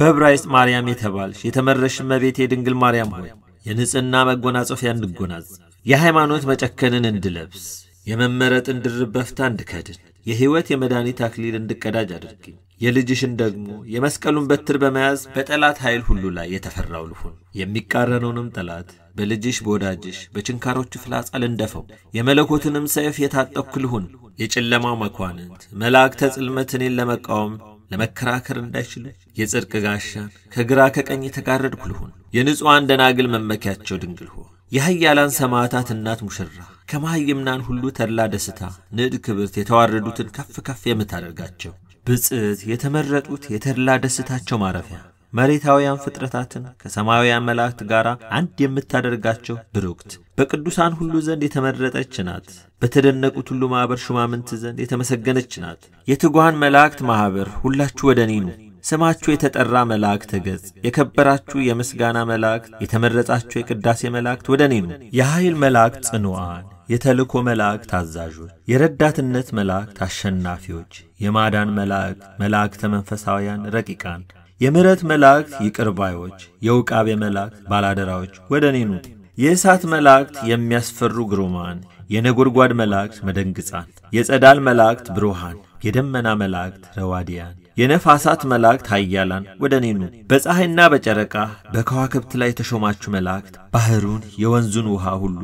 S1: በዕብራይስጥ ማርያም የተባልሽ የተመረሽ እመቤቴ ድንግል ማርያም ሆይ የንጽሕና መጎናጸፊያ እንድጎናጽፍ፣ የሃይማኖት መጨከንን እንድለብስ፣ የመመረጥ ድርብ በፍታ እንድከድን፣ የሕይወት የመድኃኒት አክሊል እንድቀዳጅ አድርግኝ። የልጅሽን ደግሞ የመስቀሉን በትር በመያዝ በጠላት ኃይል ሁሉ ላይ የተፈራው ልሁን የሚቃረነውንም ጠላት በልጅሽ በወዳጅሽ በችንካሮቹ ፍላጻ ልንደፈው፣ የመለኮትንም ሰይፍ የታጠቅኩ ልሁን። የጨለማው መኳንንት መላእክተ ጽልመት እኔን ለመቃወም ለመከራከር እንዳይችሉ የጽድቅ ጋሻ ከግራ ከቀኝ የተጋረድኩ ልሁን። የንጹሐን ደናግል መመኪያቸው ድንግል ሆ የኃያላን ሰማዕታት እናት ሙሽራ ከመሃይምናን ሁሉ ተድላ ደስታ ንዕድ ክብርት የተዋረዱትን ከፍ ከፍ የምታደርጋቸው ብፅዕት የተመረጡት የተድላ ደስታቸው ማረፊያ መሬታውያን ፍጥረታትን ከሰማያውያን መላእክት ጋር አንድ የምታደርጋቸው ብሩክት በቅዱሳን ሁሉ ዘንድ የተመረጠች ናት። በተደነቁት ሁሉ ማኅበር ሹማምንት ዘንድ የተመሰገነች ናት። የትጉሃን መላእክት ማኅበር ሁላችሁ ወደ እኔ ኑ። ስማችሁ የተጠራ መላእክት ገጽ የከበራችሁ የምስጋና መላእክት፣ የተመረጣችሁ የቅዳሴ መላእክት ወደ እኔ ኑ። የኃይል መላእክት ጽኑዓን፣ የተልእኮ መላእክት አዛዦች፣ የረዳትነት መላእክት አሸናፊዎች፣ የማዳን መላእክት መላእክተ መንፈሳውያን ረቂቃን የምሕረት መላእክት ባዮች፣ የውቃቤ መላእክት ባላደራዎች ወደ እኔ ኑ። የእሳት መላእክት የሚያስፈሩ ግሩማን፣ የነጎድጓድ መላእክት መደንግጻን፣ የጸዳል መላእክት ብሩሃን፣ የደመና መላእክት ረዋዲያን፣ የነፋሳት መላእክት ኃያላን ወደ እኔ ኑ። በፀሐይና በጨረቃ በከዋክብት ላይ የተሾማችሁ መላእክት፣ ባሕሩን የወንዙን ውሃ ሁሉ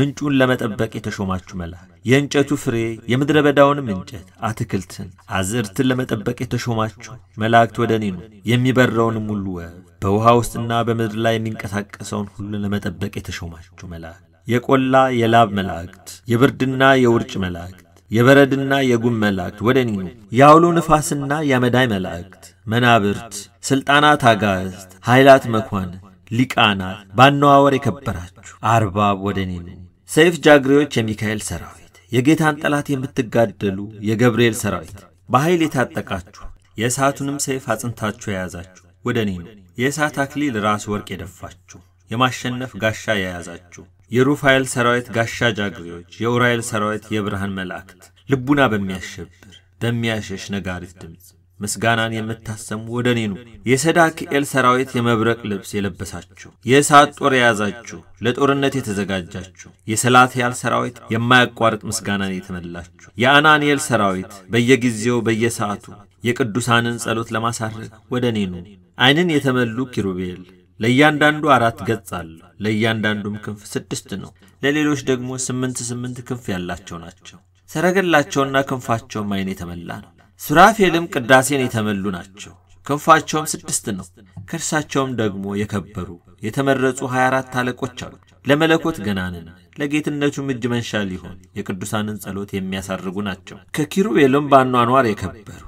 S1: ምንጩን ለመጠበቅ የተሾማችሁ መላእክት የእንጨቱ ፍሬ የምድረ በዳውንም እንጨት አትክልትን፣ አዝዕርትን ለመጠበቅ የተሾማችሁ መላእክት ወደ እኔ ኑ። የሚበረውንም ሁሉ ወፍ በውሃ ውስጥና በምድር ላይ የሚንቀሳቀሰውን ሁሉ ለመጠበቅ የተሾማችሁ መላእክት የቆላ የላብ መላእክት፣ የብርድና የውርጭ መላእክት፣ የበረድና የጉም መላእክት ወደ እኔ ኑ። የአውሎ ንፋስና የአመዳይ መላእክት፣ መናብርት፣ ሥልጣናት፣ አጋዕዝት፣ ኃይላት፣ መኳን ሊቃናት፣ ባነዋወር የከበራችሁ አርባብ ወደ እኔ ኑ። ሰይፍ ጃግሬዎች፣ የሚካኤል ሠራዊት የጌታን ጠላት የምትጋደሉ የገብርኤል ሰራዊት በኃይል የታጠቃችሁ የእሳቱንም ሰይፍ አጽንታችሁ የያዛችሁ ወደ እኔ ነው። የእሳት አክሊል ራስ ወርቅ የደፋችሁ የማሸነፍ ጋሻ የያዛችሁ የሩፋኤል ሰራዊት ጋሻ ጃግሬዎች፣ የኡራኤል ሰራዊት የብርሃን መላእክት ልቡና በሚያሸብር በሚያሸሽ ነጋሪት ድምፅ ምስጋናን የምታሰሙ ወደ እኔ ኑ። የሰዳክኤል ሰራዊት የመብረቅ ልብስ የለበሳችሁ፣ የእሳት ጦር የያዛችሁ፣ ለጦርነት የተዘጋጃችሁ፣ የሰላትያል ሰራዊት የማያቋርጥ ምስጋናን የተመላችሁ፣ የአናንኤል ሰራዊት በየጊዜው በየሰዓቱ የቅዱሳንን ጸሎት ለማሳረግ ወደ እኔ ኑ። ዐይንን የተመሉ ኪሩቤል ለእያንዳንዱ አራት ገጽ አለው። ለእያንዳንዱም ክንፍ ስድስት ነው። ለሌሎች ደግሞ ስምንት ስምንት ክንፍ ያላቸው ናቸው። ሰረገላቸውና ክንፋቸውም ዐይን የተመላ ነው። ሱራፌልም ቅዳሴን የተመሉ ናቸው። ክንፋቸውም ስድስት ነው። ከእርሳቸውም ደግሞ የከበሩ የተመረጹ ሀያ አራት አለቆች አሉ። ለመለኮት ገናንን ለጌትነቱም እጅ መንሻ ሊሆን የቅዱሳንን ጸሎት የሚያሳርጉ ናቸው። ከኪሩቤልም በአኗኗር የከበሩ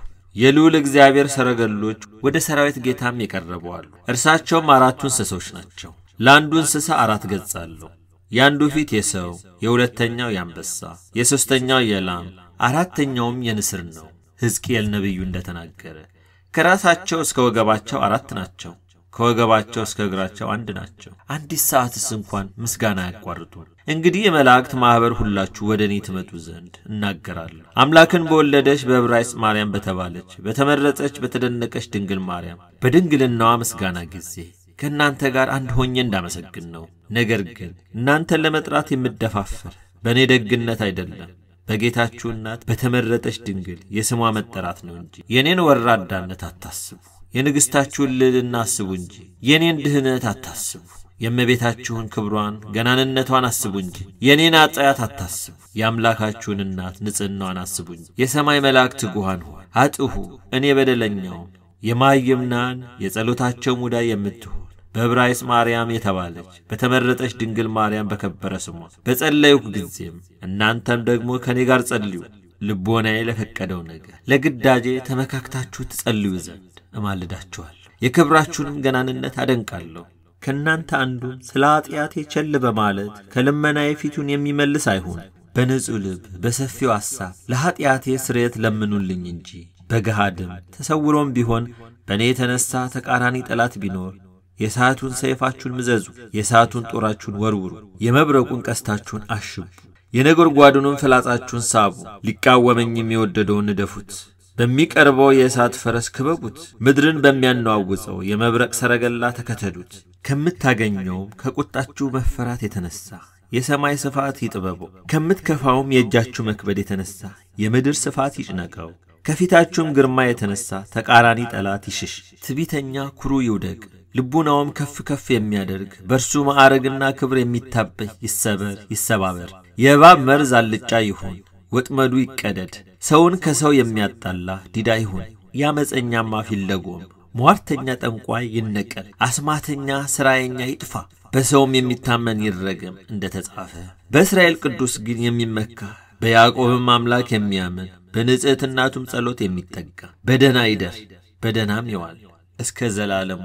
S1: የልዑል እግዚአብሔር ሰረገሎች ወደ ሰራዊት ጌታም የቀረቡ አሉ። እርሳቸውም አራቱ እንስሶች ናቸው። ለአንዱ እንስሳ አራት ገጽ አለው። የአንዱ ፊት የሰው፣ የሁለተኛው የአንበሳ፣ የሦስተኛው የላም፣ አራተኛውም የንስር ነው። ሕዝቅኤል ነቢዩ እንደተናገረ ከራሳቸው እስከ ወገባቸው አራት ናቸው፣ ከወገባቸው እስከ እግራቸው አንድ ናቸው። አንዲት ሰዓትስ እንኳን ምስጋና አያቋርጡም። እንግዲህ የመላእክት ማኅበር ሁላችሁ ወደ እኔ ትመጡ ዘንድ እናገራለሁ። አምላክን በወለደች በዕብራይስጥ ማርያም በተባለች በተመረጠች በተደነቀች ድንግል ማርያም በድንግልናዋ ምስጋና ጊዜ ከእናንተ ጋር አንድ ሆኜ እንዳመሰግን ነው። ነገር ግን እናንተን ለመጥራት የምደፋፈር በእኔ ደግነት አይደለም በጌታችሁ እናት በተመረጠች ድንግል የስሟ መጠራት ነው እንጂ የኔን ወራዳነት አታስቡ። የንግሥታችሁን ልዕልና አስቡ እንጂ የኔን ድህነት አታስቡ። የእመቤታችሁን ክብሯን ገናንነቷን አስቡ እንጂ የኔን አጽያት አታስቡ። የአምላካችሁን እናት ንጽሕናዋን አስቡ እንጂ የሰማይ መላእክት ጉሃን ሆይ አጥሁ እኔ በደለኛውን የማይምናን የጸሎታቸው ሙዳይ የምትሆን በብራይስ ማርያም የተባለች በተመረጠች ድንግል ማርያም በከበረ ስሟ በጸለይኩ ጊዜም እናንተም ደግሞ ከእኔ ጋር ጸልዩ፣ ልቦናዬ ለፈቀደው ነገር ለግዳጄ ተመካክታችሁ ትጸልዩ ዘንድ እማልዳችኋል። የክብራችሁንም ገናንነት አደንቃለሁ። ከእናንተ አንዱም ስለ ኃጢአቴ ቸል በማለት ከልመናዬ ፊቱን የሚመልስ አይሁን። በንጹሕ ልብ በሰፊው ሐሳብ ለኃጢአቴ ስርየት ለምኑልኝ እንጂ በገሃድም ተሰውሮም ቢሆን በእኔ የተነሣ ተቃራኒ ጠላት ቢኖር የሰዓቱን ሰይፋችሁን ምዘዙ፣ የሰዓቱን ጦራችሁን ወርውሩ፣ የመብረቁን ቀስታችሁን አሽቡ፣ የነጎድጓዱንም ፍላጻችሁን ሳቡ። ሊቃወመኝ የሚወደደውን ንደፉት፣ በሚቀርበው የእሳት ፈረስ ክበቡት፣ ምድርን በሚያነዋውፀው የመብረቅ ሰረገላ ተከተሉት። ከምታገኘውም ከቁጣችሁ መፈራት የተነሳ የሰማይ ስፋት ይጥበበው፣ ከምትከፋውም የእጃችሁ መክበድ የተነሳ የምድር ስፋት ይጭነቀው። ከፊታችሁም ግርማ የተነሳ ተቃራኒ ጠላት ይሽሽ፣ ትቢተኛ ኩሩ ይውደቅ። ልቡናውም ከፍ ከፍ የሚያደርግ በእርሱ ማዕረግና ክብር የሚታበይ ይሰበር ይሰባበር። የእባብ መርዝ አልጫ ይሁን፣ ወጥመዱ ይቀደድ። ሰውን ከሰው የሚያጣላ ዲዳ ይሁን፣ ያመፀኛም አፍ ይለጎም። ሟርተኛ ጠንቋይ ይነቀል፣ አስማተኛ ሥራየኛ ይጥፋ፣ በሰውም የሚታመን ይረገም እንደ ተጻፈ። በእስራኤል ቅዱስ ግን የሚመካ በያዕቆብም አምላክ የሚያምን በንጽሕት እናቱም ጸሎት የሚጠጋ በደና ይደር በደናም ይዋል እስከ ዘላለሙ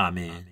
S1: Amen.